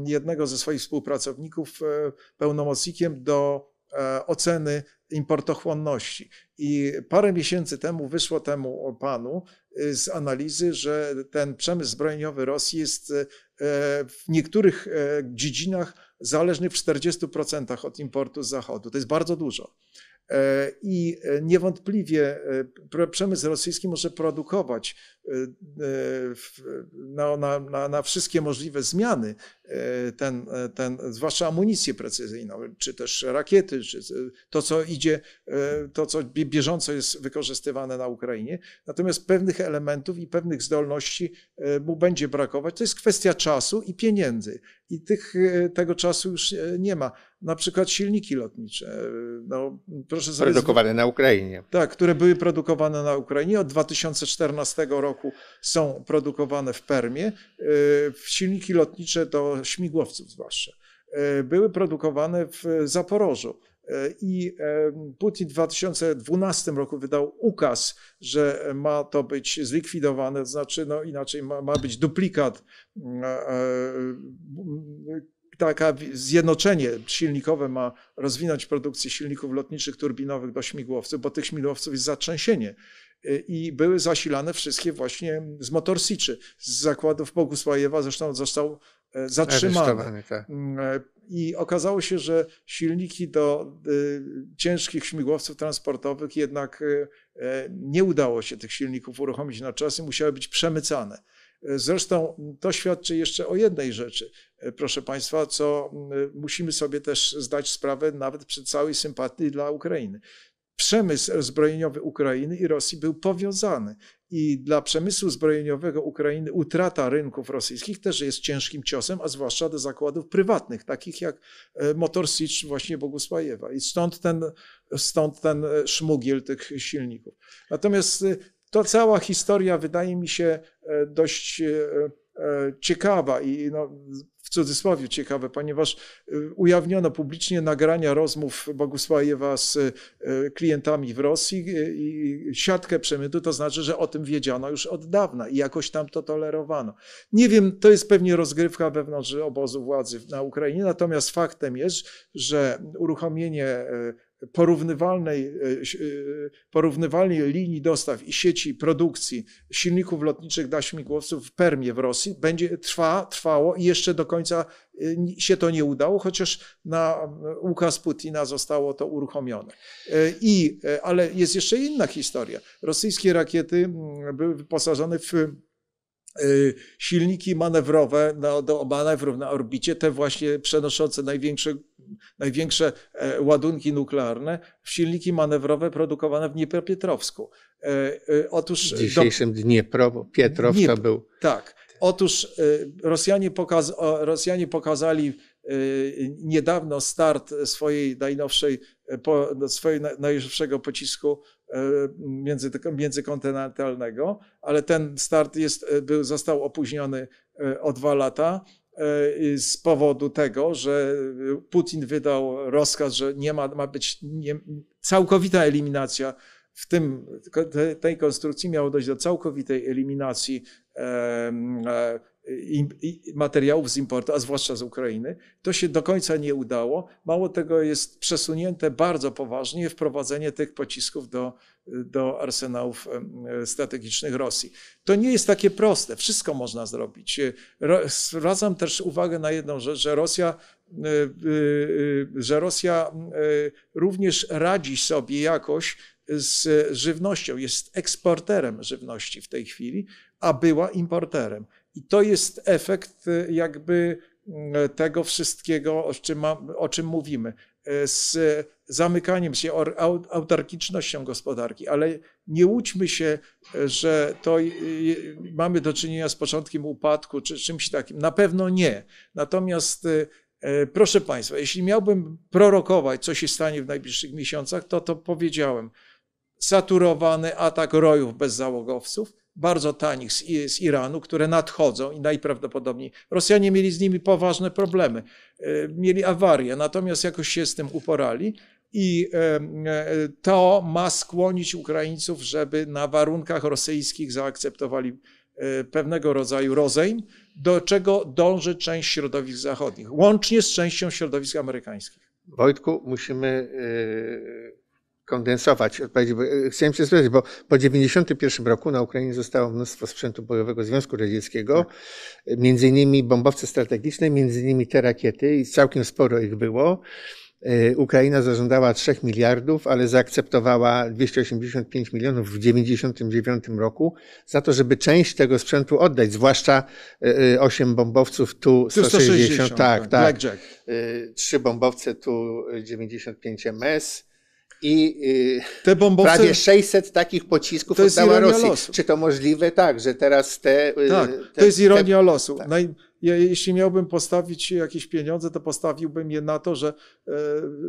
jednego ze swoich współpracowników e, pełnomocnikiem do E, oceny importochłonności. I parę miesięcy temu wyszło temu panu e, z analizy, że ten przemysł zbrojeniowy Rosji jest e, w niektórych dziedzinach zależny w 40% od importu z Zachodu. To jest bardzo dużo. E, I e, niewątpliwie e, przemysł rosyjski może produkować na, na, na wszystkie możliwe zmiany, ten, ten, zwłaszcza amunicję precyzyjną, czy też rakiety, czy to, co idzie, to, co bieżąco jest wykorzystywane na Ukrainie. Natomiast pewnych elementów i pewnych zdolności mu będzie brakować. To jest kwestia czasu i pieniędzy. I tych, tego czasu już nie ma na przykład silniki lotnicze. Y, no, proszę sobie produkowane z... na Ukrainie. Tak, które były produkowane na Ukrainie. Od 2014 roku są produkowane w Permie. Y, silniki lotnicze do śmigłowców zwłaszcza. Y, były produkowane w Zaporożu. I Putin w 2012 roku wydał ukaz, że ma to być zlikwidowane, to znaczy, no inaczej ma, ma być duplikat mm, taka zjednoczenie silnikowe ma rozwinąć produkcję silników lotniczych, turbinowych do śmigłowców, bo tych śmigłowców jest zatrzęsienie. Y, I były zasilane wszystkie właśnie z motorsiczy, z zakładów Bogusławiewa, zresztą został e, zatrzymany. Tak. Mm, e, I okazało się, że silniki do y, ciężkich śmigłowców transportowych jednak y, e, nie udało się tych silników uruchomić na czas i musiały być przemycane. Zresztą to świadczy jeszcze o jednej rzeczy, e, proszę Państwa, co mm, e, musimy sobie też zdać sprawę nawet przy całej sympatii dla Ukrainy. Przemysł zbrojeniowy Ukrainy i Rosji był powiązany i dla przemysłu zbrojeniowego Ukrainy utrata rynków rosyjskich też jest ciężkim ciosem, a zwłaszcza do zakładów prywatnych, takich jak e, Motor Sich właśnie Bogusłajewa. I stąd ten, stąd ten szmugiel tych silników. Natomiast to cała historia wydaje mi się e, dość e, e, ciekawa i no, w cudzysłowie ciekawe, ponieważ ujawniono publicznie nagrania rozmów Bogusławiewa z klientami w Rosji i siatkę przemytu, to znaczy, że o tym wiedziano już od dawna i jakoś tam to tolerowano. Nie wiem, to jest pewnie rozgrywka wewnątrz obozu władzy na Ukrainie, natomiast faktem jest, że uruchomienie porównywalnej, e, e, porównywalnej linii dostaw i sieci produkcji silników lotniczych dla śmigłowców w Permie w Rosji będzie trwa, trwało i jeszcze do końca e, się to nie udało, chociaż na ukaz Putina zostało to uruchomione. I, ale jest jeszcze inna historia. Rosyjskie rakiety były wyposażone w Y, silniki manewrowe do manewrów na orbicie, te właśnie przenoszące największe, największe e, ładunki nuklearne, silniki manewrowe produkowane w Dniepropietrowsku. E, e, otóż w dzisiejszym do... Dniepropietrowca Dniepr... był. Tak. Otóż Rosjanie, pokaz... Rosjanie pokazali niedawno start swojej najnowszej, swojego najnowszego pocisku E, międzykontynentalnego, ale ten start jest, e, był, został opóźniony e, o dwa lata z powodu tego, że Putin wydał rozkaz, że nie ma, ma być nie, całkowita eliminacja. W tym, tej konstrukcji miało dojść do całkowitej eliminacji materiałów z importu, a zwłaszcza z Ukrainy. To się do końca nie udało. Mało tego jest przesunięte bardzo poważnie wprowadzenie tych pocisków do, do arsenałów strategicznych Rosji. To nie jest takie proste. Wszystko można zrobić. Zwracam też uwagę na jedną rzecz, że Rosja e, e, że Rosja e, również radzi sobie jakoś z żywnością, jest eksporterem żywności w tej chwili, a była importerem. I to jest efekt y, jakby y, tego wszystkiego, o czym, o czym mówimy. Y, z zamykaniem się, autarkicznością gospodarki, ale nie łudźmy się, że to mamy do czynienia z początkiem upadku czy czymś takim. Na pewno nie. Natomiast proszę Państwa, jeśli miałbym prorokować, co się stanie w najbliższych miesiącach, to to powiedziałem. Saturowany atak rojów bezzałogowców, bardzo tanich z, z Iranu, które nadchodzą i najprawdopodobniej Rosjanie mieli z nimi poważne problemy, e, mieli awarię, natomiast jakoś się z tym uporali. I e, e, to ma skłonić Ukraińców, żeby na warunkach rosyjskich zaakceptowali pewnego rodzaju rozejm, do czego dąży część środowisk zachodnich, łącznie z częścią środowisk amerykańskich. Wojtku, musimy kondensować odpowiedzi, bo e, chciałem się spytać, bo po 1991 roku na Ukrainie zostało mnóstwo sprzętu bojowego Związku Radzieckiego, tak. między innymi bombowce strategiczne, między innymi te rakiety i całkiem sporo ich było. E, Ukraina zażądała 3 miliardów, ale zaakceptowała 285 milionów w 1999 roku za to, żeby część tego sprzętu oddać, zwłaszcza 8 e, bombowców tu 160, 160 tak, tak, 3 tak. bombowce tu 95 MS i y, te bombowce... prawie 600 takich pocisków to oddała Rosji. Losu. Czy to możliwe? Tak, że teraz te... Y, tak, te, to jest ironia te... losu. Tak. Naj... Ja, jeśli miałbym postawić jakieś pieniądze, to postawiłbym je na to, że e,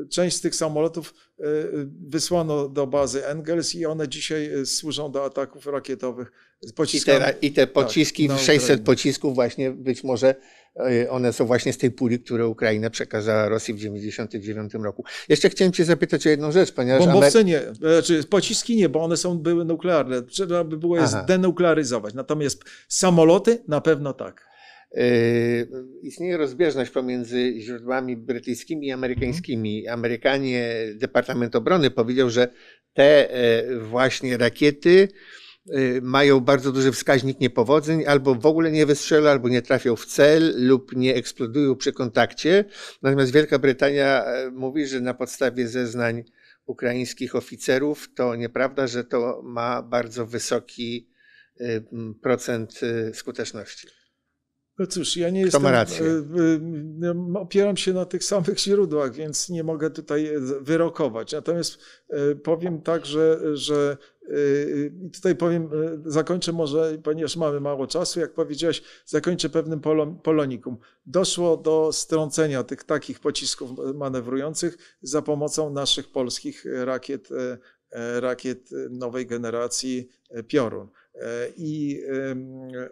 część z tych samolotów e, wysłano do bazy Engels i one dzisiaj e, służą do ataków rakietowych. Z I, te, I te tak, pociski, tak, 600 pocisków właśnie być może E, one są właśnie z tej puli, które Ukraina przekazała Rosji w 1999 roku. Jeszcze chciałem Cię zapytać o jedną rzecz, ponieważ. Bombowce Amer... nie, znaczy pociski nie, bo one są były nuklearne. Trzeba by było je zdenuklearyzować. Natomiast samoloty na pewno tak. E, istnieje rozbieżność pomiędzy źródłami brytyjskimi i amerykańskimi. Mhm. Amerykanie, Departament Obrony powiedział, że te właśnie rakiety Y, mają bardzo duży wskaźnik niepowodzeń, albo w ogóle nie wystrzela, albo nie trafią w cel, lub nie eksplodują przy kontakcie. Natomiast Wielka Brytania e, mówi, że na podstawie zeznań ukraińskich oficerów to nieprawda, że to ma bardzo wysoki y, procent y, skuteczności. No cóż, ja nie Kto jestem. Ma rację? E, no, opieram się na tych samych źródłach, więc nie mogę tutaj wyrokować. Natomiast e, powiem tak, że, że Y, y, I tutaj powiem, y, zakończę może, ponieważ mamy mało czasu, jak powiedziałeś, zakończę pewnym polon, polonikum. Doszło do strącenia tych takich pocisków manewrujących za pomocą naszych polskich rakiet, e, e, rakiet nowej generacji e, Piorun. I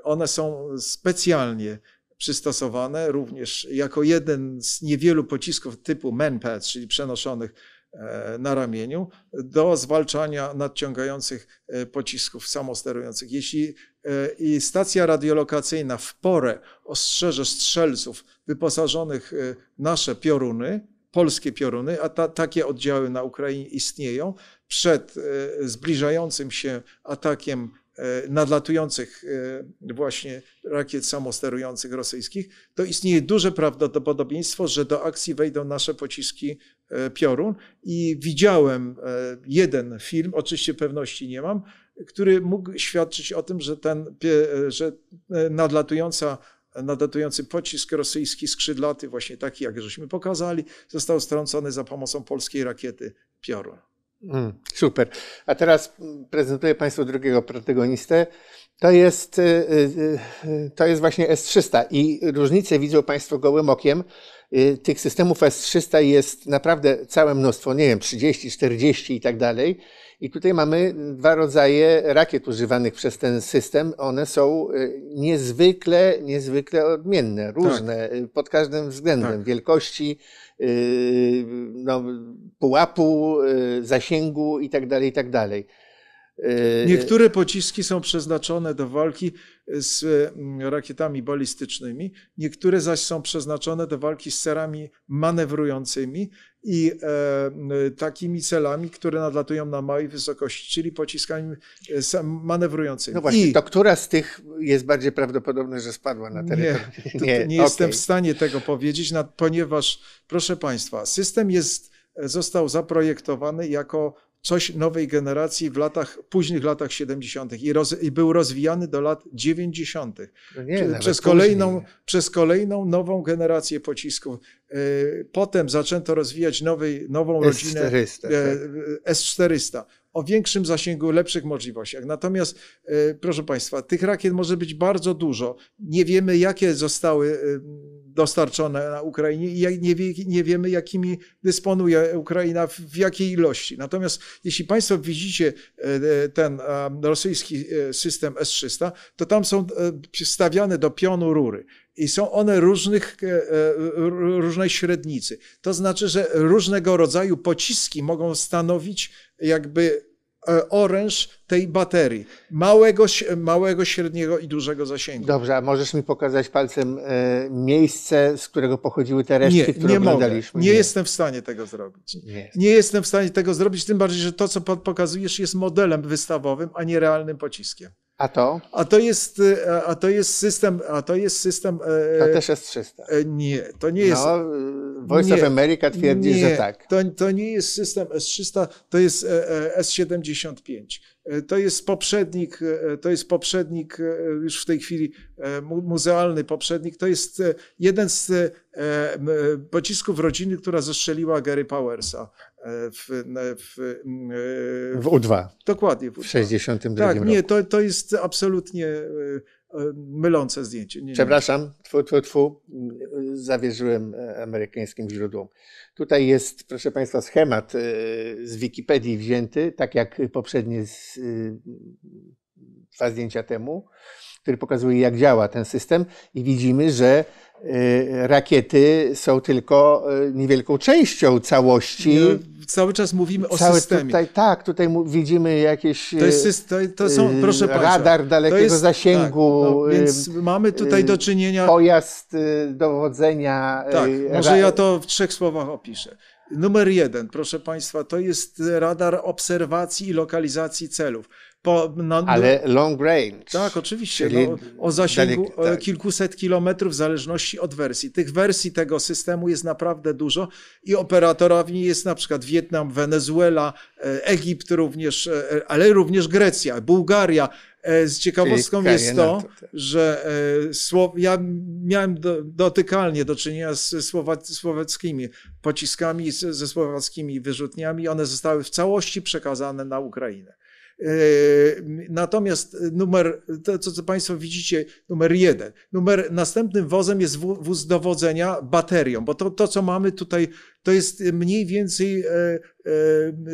one są specjalnie przystosowane również jako jeden z niewielu pocisków typu Manpad, czyli przenoszonych E, na ramieniu do zwalczania nadciągających e, pocisków samosterujących. Jeśli e, i stacja radiolokacyjna w porę ostrzeże strzelców wyposażonych w nasze pioruny, polskie pioruny, a ta, takie oddziały na Ukrainie istnieją, przed zbliżającym się atakiem nadlatujących właśnie rakiet samosterujących rosyjskich, to istnieje duże prawdopodobieństwo, że do akcji wejdą nasze pociski E, piorun i widziałem e, jeden film, oczywiście pewności nie mam, który mógł świadczyć o tym, że ten e, że nadlatująca nadlatujący pocisk rosyjski skrzydlaty, właśnie taki jak żeśmy pokazali, został strącony za pomocą polskiej rakiety piorun. Mm, super. A teraz mm, prezentuję Państwu drugiego protagonistę. To jest, y, y, y, to jest właśnie S-300 i różnicę widzą Państwo gołym okiem. Y, tych systemów S300 jest naprawdę całe mnóstwo, nie wiem, 30, 40 i tak dalej. I tutaj mamy dwa rodzaje rakiet używanych przez ten system. One są y, niezwykle, niezwykle odmienne, tak. różne tak. pod każdym względem tak. wielkości, no, pułapu, zasięgu itd. Tak itd. Tak Niektóre pociski są przeznaczone do walki z mm, rakietami balistycznymi, niektóre zaś są przeznaczone do walki z serami manewrującymi i e, takimi celami, które nadlatują na małej wysokości, czyli pociskami e, manewrującymi. No właśnie, I... to która z tych jest bardziej prawdopodobne, że spadła na terytorium? Nie, nie, nie okay. jestem w stanie tego powiedzieć, ponieważ, proszę Państwa, system jest został zaprojektowany jako coś nowej generacji w latach, późnych latach 70. I, roz, i był rozwijany do lat 90. No nie, przez, kolejną, przez kolejną nową generację pocisków. E, potem zaczęto rozwijać nowej, nową S400, rodzinę tak? E, S400 o większym zasięgu, lepszych możliwościach. Natomiast, e, proszę Państwa, tych rakiet może być bardzo dużo. Nie wiemy, jakie zostały e, dostarczone na Ukrainie i nie, wie, nie wiemy, jakimi dysponuje Ukraina, w jakiej ilości. Natomiast jeśli Państwo widzicie e, ten rosyjski system S-300, to tam są stawiane do pionu rury i są one różnych, różnej średnicy. To znaczy, że różnego rodzaju pociski mogą stanowić jakby e, oręż tej baterii. Małego, małego, średniego i dużego zasięgu. Dobrze, a możesz mi pokazać palcem e, miejsce, z którego pochodziły te resztki, nie, które nie oglądaliśmy? Nie, nie jestem w stanie tego zrobić. Nie. nie. jestem w stanie tego zrobić, tym bardziej, że to, co pokazujesz, jest modelem wystawowym, a nie realnym pociskiem. A to? A to jest, e, a to jest system, a to jest system... E, to też jest 300. E, nie, to nie jest... No, Voice nie, of America twierdzi, nie, że tak. To, to nie jest system S300, to jest S75. To jest poprzednik, to jest poprzednik, już w tej chwili muzealny poprzednik. To jest jeden z pocisków rodziny, która zestrzeliła Gary Powersa w, w, w, w U2. Dokładnie. W, U2. w 62 tak, roku. nie, to, to jest absolutnie e, e, mylące zdjęcie. Nie, Przepraszam, nie. Tfu, tfu, zawierzyłem e, amerykańskim źródłom. Tutaj jest, proszę Państwa, schemat z Wikipedii wzięty, tak jak poprzednie z, dwa zdjęcia temu, który pokazuje, jak działa ten system i widzimy, że Y, rakiety są tylko y, niewielką częścią całości. cały czas mówimy o Cały, systemie. Tutaj, tak, tutaj widzimy jakieś to jest y, system, to są, proszę radar dalekiego jest, zasięgu. Tak, no, więc mamy tutaj do czynienia... Pojazd dowodzenia. Tak, może ja to w trzech słowach opiszę. Numer jeden, proszę Państwa, to jest radar obserwacji i lokalizacji celów. Po, no, no, Ale long range. Tak, oczywiście. No, o zasięgu dalek, e, tak. kilkuset kilometrów w zależności od wersji. Tych wersji tego systemu jest naprawdę dużo i operatorami jest na przykład Wietnam, Wenezuela, e, Egipt również, e, ale również Grecja, Bułgaria. Z ciekawostką jest to, tak. że ja miałem dotykalnie do czynienia z słoweckimi pociskami, ze słowackimi wyrzutniami. One zostały w całości przekazane na Ukrainę. Yy, natomiast y, numer, to co Państwo widzicie, numer jeden. Numer następnym wozem jest wóz dowodzenia baterią, bo to, to co mamy tutaj, to jest mniej więcej e,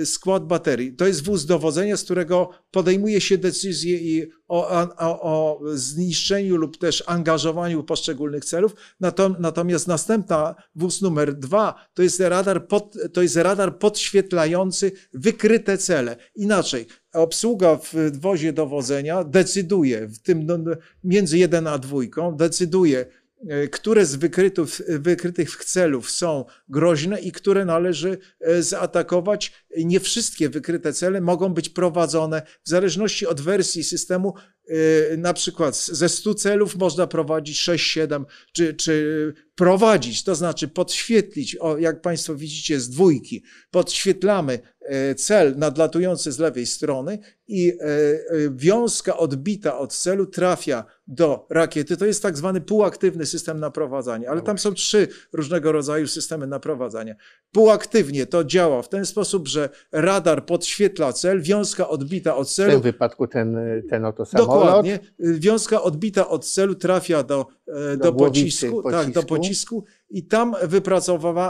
e, skład baterii. To jest wóz dowodzenia, z którego podejmuje się decyzje i o, o, o zniszczeniu lub też angażowaniu poszczególnych celów. Natomiast następna, wóz numer dwa, to jest radar, pod, to jest radar podświetlający wykryte cele. Inaczej, obsługa w wozie dowodzenia decyduje, w tym no, no między 1 a 2, decyduje, e, które z wykrytów, wykrytych celów są groźne i które należy e, zaatakować. Nie wszystkie wykryte cele mogą być prowadzone w zależności od wersji systemu. E, na przykład ze 100 celów można prowadzić 6, 7, czy, czy prowadzić, to znaczy podświetlić, o, jak Państwo widzicie, z dwójki, podświetlamy E, cel nadlatujący z lewej strony i e, e, wiązka odbita od celu trafia do rakiety. To jest tak zwany półaktywny system naprowadzania, ale tam są trzy różnego rodzaju systemy naprowadzania. Półaktywnie to działa w ten sposób, że radar podświetla cel, wiązka odbita od celu. W tym wypadku ten, ten oto samolot. Dokładnie. Wiązka odbita od celu trafia do, do, do pocisku, pocisku. Tak, do pocisku i tam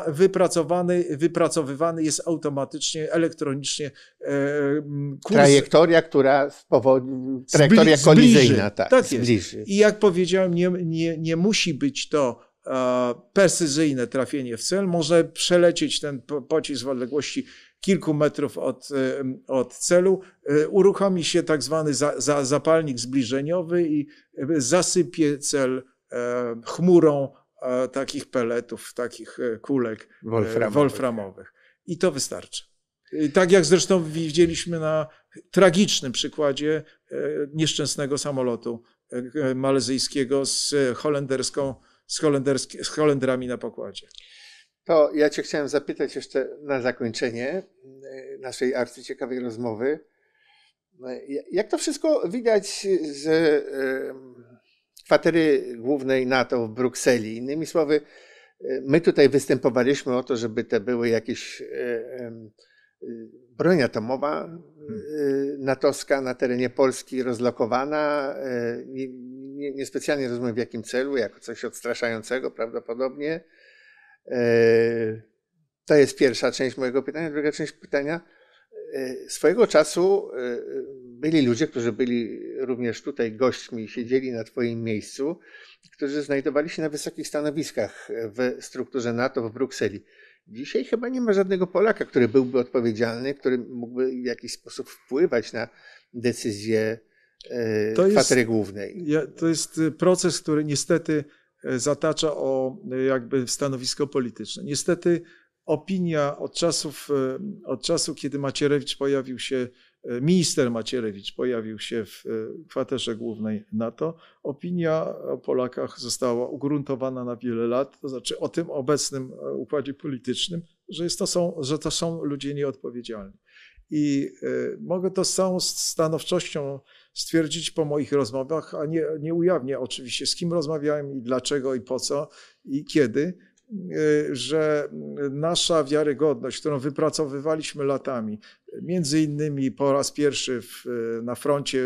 wypracowany, wypracowywany jest automatycznie, elektronicznie e, mm, kurs. Trajektoria, która spowoduje, trajektoria Zbli, kolizyjna. tak, tak zbliży. I jak powiedziałem, nie, nie, nie musi być to e, precyzyjne trafienie w cel, może przelecieć ten pocisk w odległości kilku metrów od, e, od celu, uruchomi się tak zwany za, za, zapalnik zbliżeniowy i zasypie cel chmurą E, takich peletów, takich e, kulek e, wolframowych. wolframowych. I to wystarczy. Tak jak zresztą widzieliśmy na tragicznym przykładzie nieszczęsnego samolotu malezyjskiego z, holenderską, z, z Holendrami na pokładzie. To ja Cię chciałem zapytać jeszcze na zakończenie naszej arcyciekawej rozmowy. Jak to wszystko widać z kwatery głównej NATO w Brukseli. Innymi słowy, e, my tutaj występowaliśmy o to, żeby te były jakieś e, e, broń atomowa natowska na terenie Polski rozlokowana. Niespecjalnie nie, rozumiem w jakim celu, jako coś odstraszającego prawdopodobnie. To jest pierwsza część mojego pytania. Druga część pytania E, swojego czasu e, e, byli ludzie, którzy byli również tutaj gośćmi, siedzieli na Twoim miejscu, którzy znajdowali się na wysokich stanowiskach w strukturze NATO w Brukseli. Dzisiaj chyba nie ma żadnego Polaka, który byłby odpowiedzialny, który mógłby w jakiś sposób wpływać na decyzje to kwatery jest, głównej. To jest proces, który niestety zatacza o jakby stanowisko polityczne. Niestety opinia od czasów, e, od czasu, kiedy Macierewicz pojawił się, e, minister Macierewicz pojawił się e, w kwaterze głównej NATO, opinia o Polakach została ugruntowana na wiele lat, to znaczy o tym obecnym układzie politycznym, że, jest to, są, że to są ludzie nieodpowiedzialni. I mogę to z całą stanowczością stwierdzić po moich rozmowach, a nie, nie ujawnię oczywiście, z kim rozmawiałem i dlaczego i po co i kiedy, Y, że nasza wiarygodność, którą wypracowywaliśmy latami, między innymi po raz pierwszy w, na froncie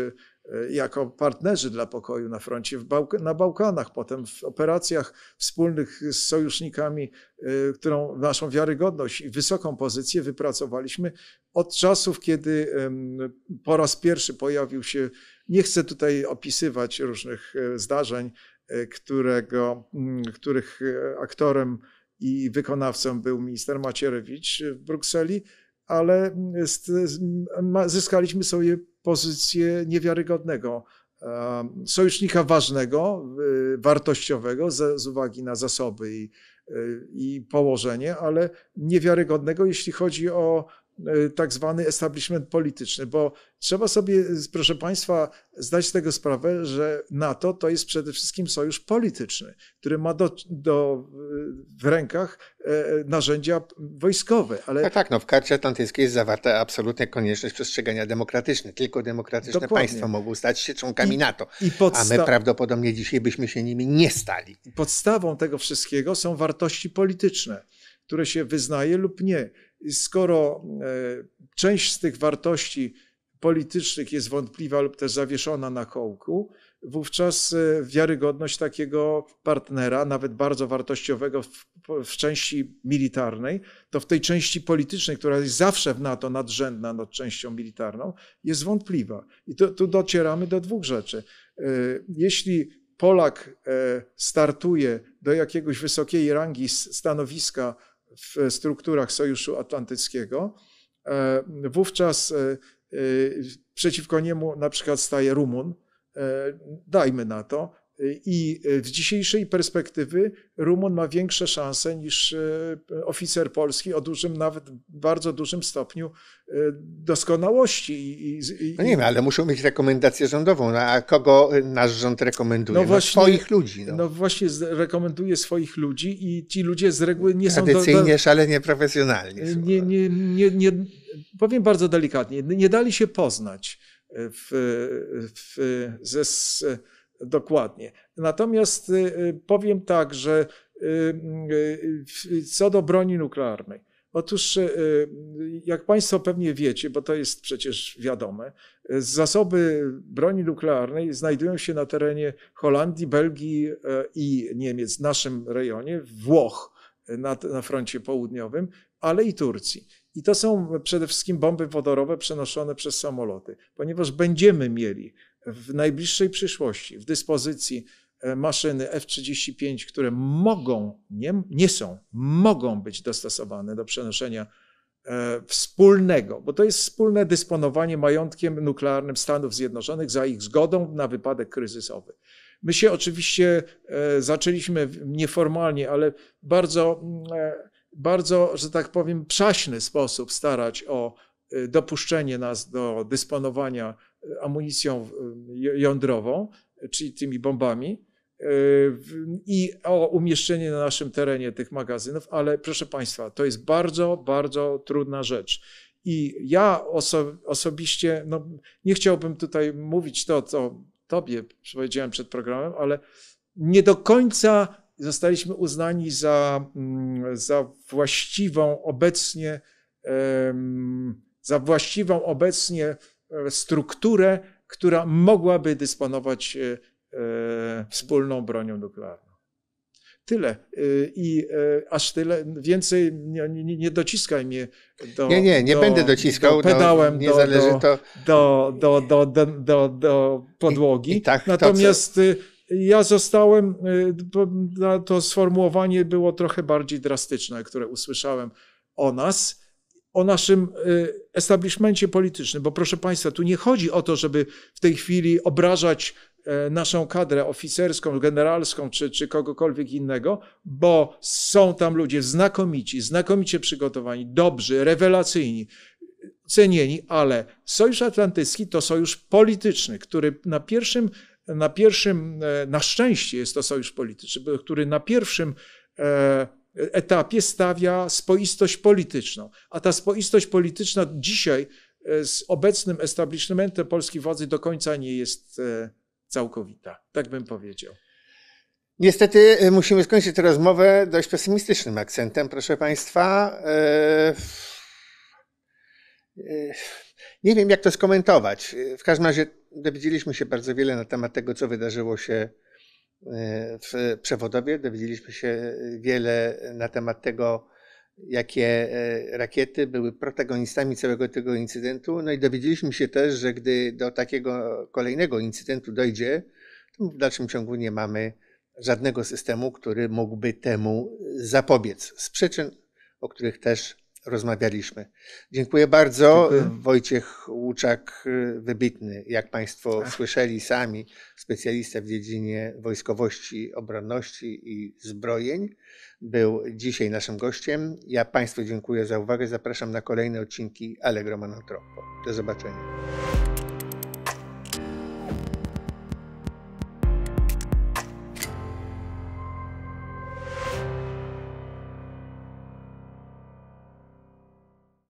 y, jako partnerzy dla pokoju na froncie Bałk na Bałkanach, potem w operacjach wspólnych z sojusznikami, y, którą naszą wiarygodność i wysoką pozycję wypracowaliśmy od czasów, kiedy po raz pierwszy pojawił się, nie chcę tutaj opisywać różnych zdarzeń, E, którego, mm, których e, aktorem i wykonawcą był minister Macierewicz w Brukseli, ale zyskaliśmy sobie pozycję niewiarygodnego e, sojusznika ważnego, wartościowego z, z uwagi na zasoby i, i położenie, ale niewiarygodnego, jeśli chodzi o E, tak zwany establishment polityczny, bo trzeba sobie, proszę Państwa, zdać z tego sprawę, że NATO to jest przede wszystkim sojusz polityczny, który ma do, do, w rękach e, narzędzia wojskowe. Ale... Tak, tak, no w karcie atlantyckiej jest zawarta absolutna konieczność przestrzegania demokratycznych. Tylko demokratyczne Dokładnie. państwa mogą stać się członkami I, NATO, i podsta... a my prawdopodobnie dzisiaj byśmy się nimi nie stali. Podstawą tego wszystkiego są wartości polityczne, które się wyznaje lub nie skoro e, część z tych wartości politycznych jest wątpliwa lub też zawieszona na kołku, wówczas e, wiarygodność takiego partnera, nawet bardzo wartościowego w, w, części militarnej, to w tej części politycznej, która jest zawsze w NATO nadrzędna nad częścią militarną, jest wątpliwa. I tu docieramy do dwóch rzeczy. E, jeśli Polak startuje do jakiegoś wysokiej rangi stanowiska w strukturach Sojuszu Atlantyckiego, e, wówczas e, e, przeciwko niemu na przykład staje Rumun, dajmy na to, i z e, dzisiejszej perspektywy Rumun ma większe szanse niż e, oficer polski o dużym, nawet bardzo dużym stopniu e, doskonałości. no nie wiem, ale muszą mieć rekomendację rządową. No, a kogo nasz rząd rekomenduje? No, no właśnie, no swoich ludzi. No. no. właśnie rekomenduje swoich ludzi i ci ludzie z reguły nie są... Tradycyjnie, do, do, szalenie profesjonalni. Nie, no. nie, nie, nie, powiem bardzo delikatnie, nie dali się poznać w, w, ze... Dokładnie. Natomiast y, y, powiem tak, że y, co do broni nuklearnej. Otóż, jak Państwo pewnie wiecie, bo to jest przecież wiadome, zasoby broni nuklearnej znajdują się na terenie Holandii, Belgii e, i Niemiec, w naszym rejonie, Włoch e, na, na froncie południowym, ale i Turcji. I to są przede wszystkim bomby wodorowe przenoszone przez samoloty, ponieważ będziemy mieli w najbliższej przyszłości w dyspozycji e, maszyny F-35, które mogą, nie, nie są, mogą być dostosowane do przenoszenia e, wspólnego, bo to jest wspólne dysponowanie majątkiem nuklearnym Stanów Zjednoczonych za ich zgodą na wypadek kryzysowy. My się oczywiście e, zaczęliśmy nieformalnie, ale bardzo, mm, bardzo, że tak powiem, przaśny sposób starać o dopuszczenie nas do dysponowania amunicją y, jądrową, czyli tymi bombami, y, i o umieszczenie na naszym terenie tych magazynów, ale proszę Państwa, to jest bardzo, bardzo trudna rzecz. I ja oso osobiście no, nie chciałbym tutaj mówić to, co Tobie powiedziałem przed programem, ale nie do końca zostaliśmy uznani za, mm, za właściwą obecnie, za właściwą obecnie E, strukturę, która mogłaby dysponować e, e, wspólną bronią nuklearną. Tyle. I aż tyle. Więcej nie, nie, nie dociskaj mnie do. Nie, nie, nie do, będę dociskał. Do no, pedałem nie do, zależy to... do, do, do, do, do, do podłogi. I, i tak, Natomiast. To, co... Y, ja zostałem, y, to sformułowanie było trochę bardziej drastyczne, które usłyszałem o nas, o naszym y, establishmencie politycznym, bo proszę Państwa, tu nie chodzi o to, żeby w tej chwili obrażać e, naszą kadrę oficerską, generalską czy, czy kogokolwiek innego, bo są tam ludzie znakomici, znakomicie przygotowani, dobrzy, rewelacyjni, cenieni, ale Sojusz Atlantycki to sojusz polityczny, który na pierwszym, na pierwszym, e, na szczęście jest to sojusz polityczny, który na pierwszym e, etapie stawia spoistość polityczną. A ta spoistość polityczna dzisiaj e, z obecnym establishmentem polskiej władzy do końca nie jest e, całkowita. Tak bym powiedział. Niestety e, musimy skończyć tę rozmowę dość pesymistycznym akcentem, proszę Państwa. Nie wiem, jak to skomentować. W każdym razie dowiedzieliśmy się bardzo wiele na temat tego, co wydarzyło się w przewodowie. Dowiedzieliśmy się wiele na temat tego, jakie e, rakiety były protagonistami całego tego incydentu. No i dowiedzieliśmy się też, że gdy do takiego kolejnego incydentu dojdzie, to w dalszym ciągu nie mamy żadnego systemu, który mógłby temu zapobiec. Z przyczyn, o których też rozmawialiśmy. Dziękuję bardzo. Dziękuję. Wojciech Łuczak, y, wybitny, jak Państwo Ach. Tak. słyszeli sami, specjalista w dziedzinie wojskowości, obronności i zbrojeń, był dzisiaj naszym gościem. Ja Państwu dziękuję za uwagę. Zapraszam na kolejne odcinki Allegro Monotropo. Do zobaczenia.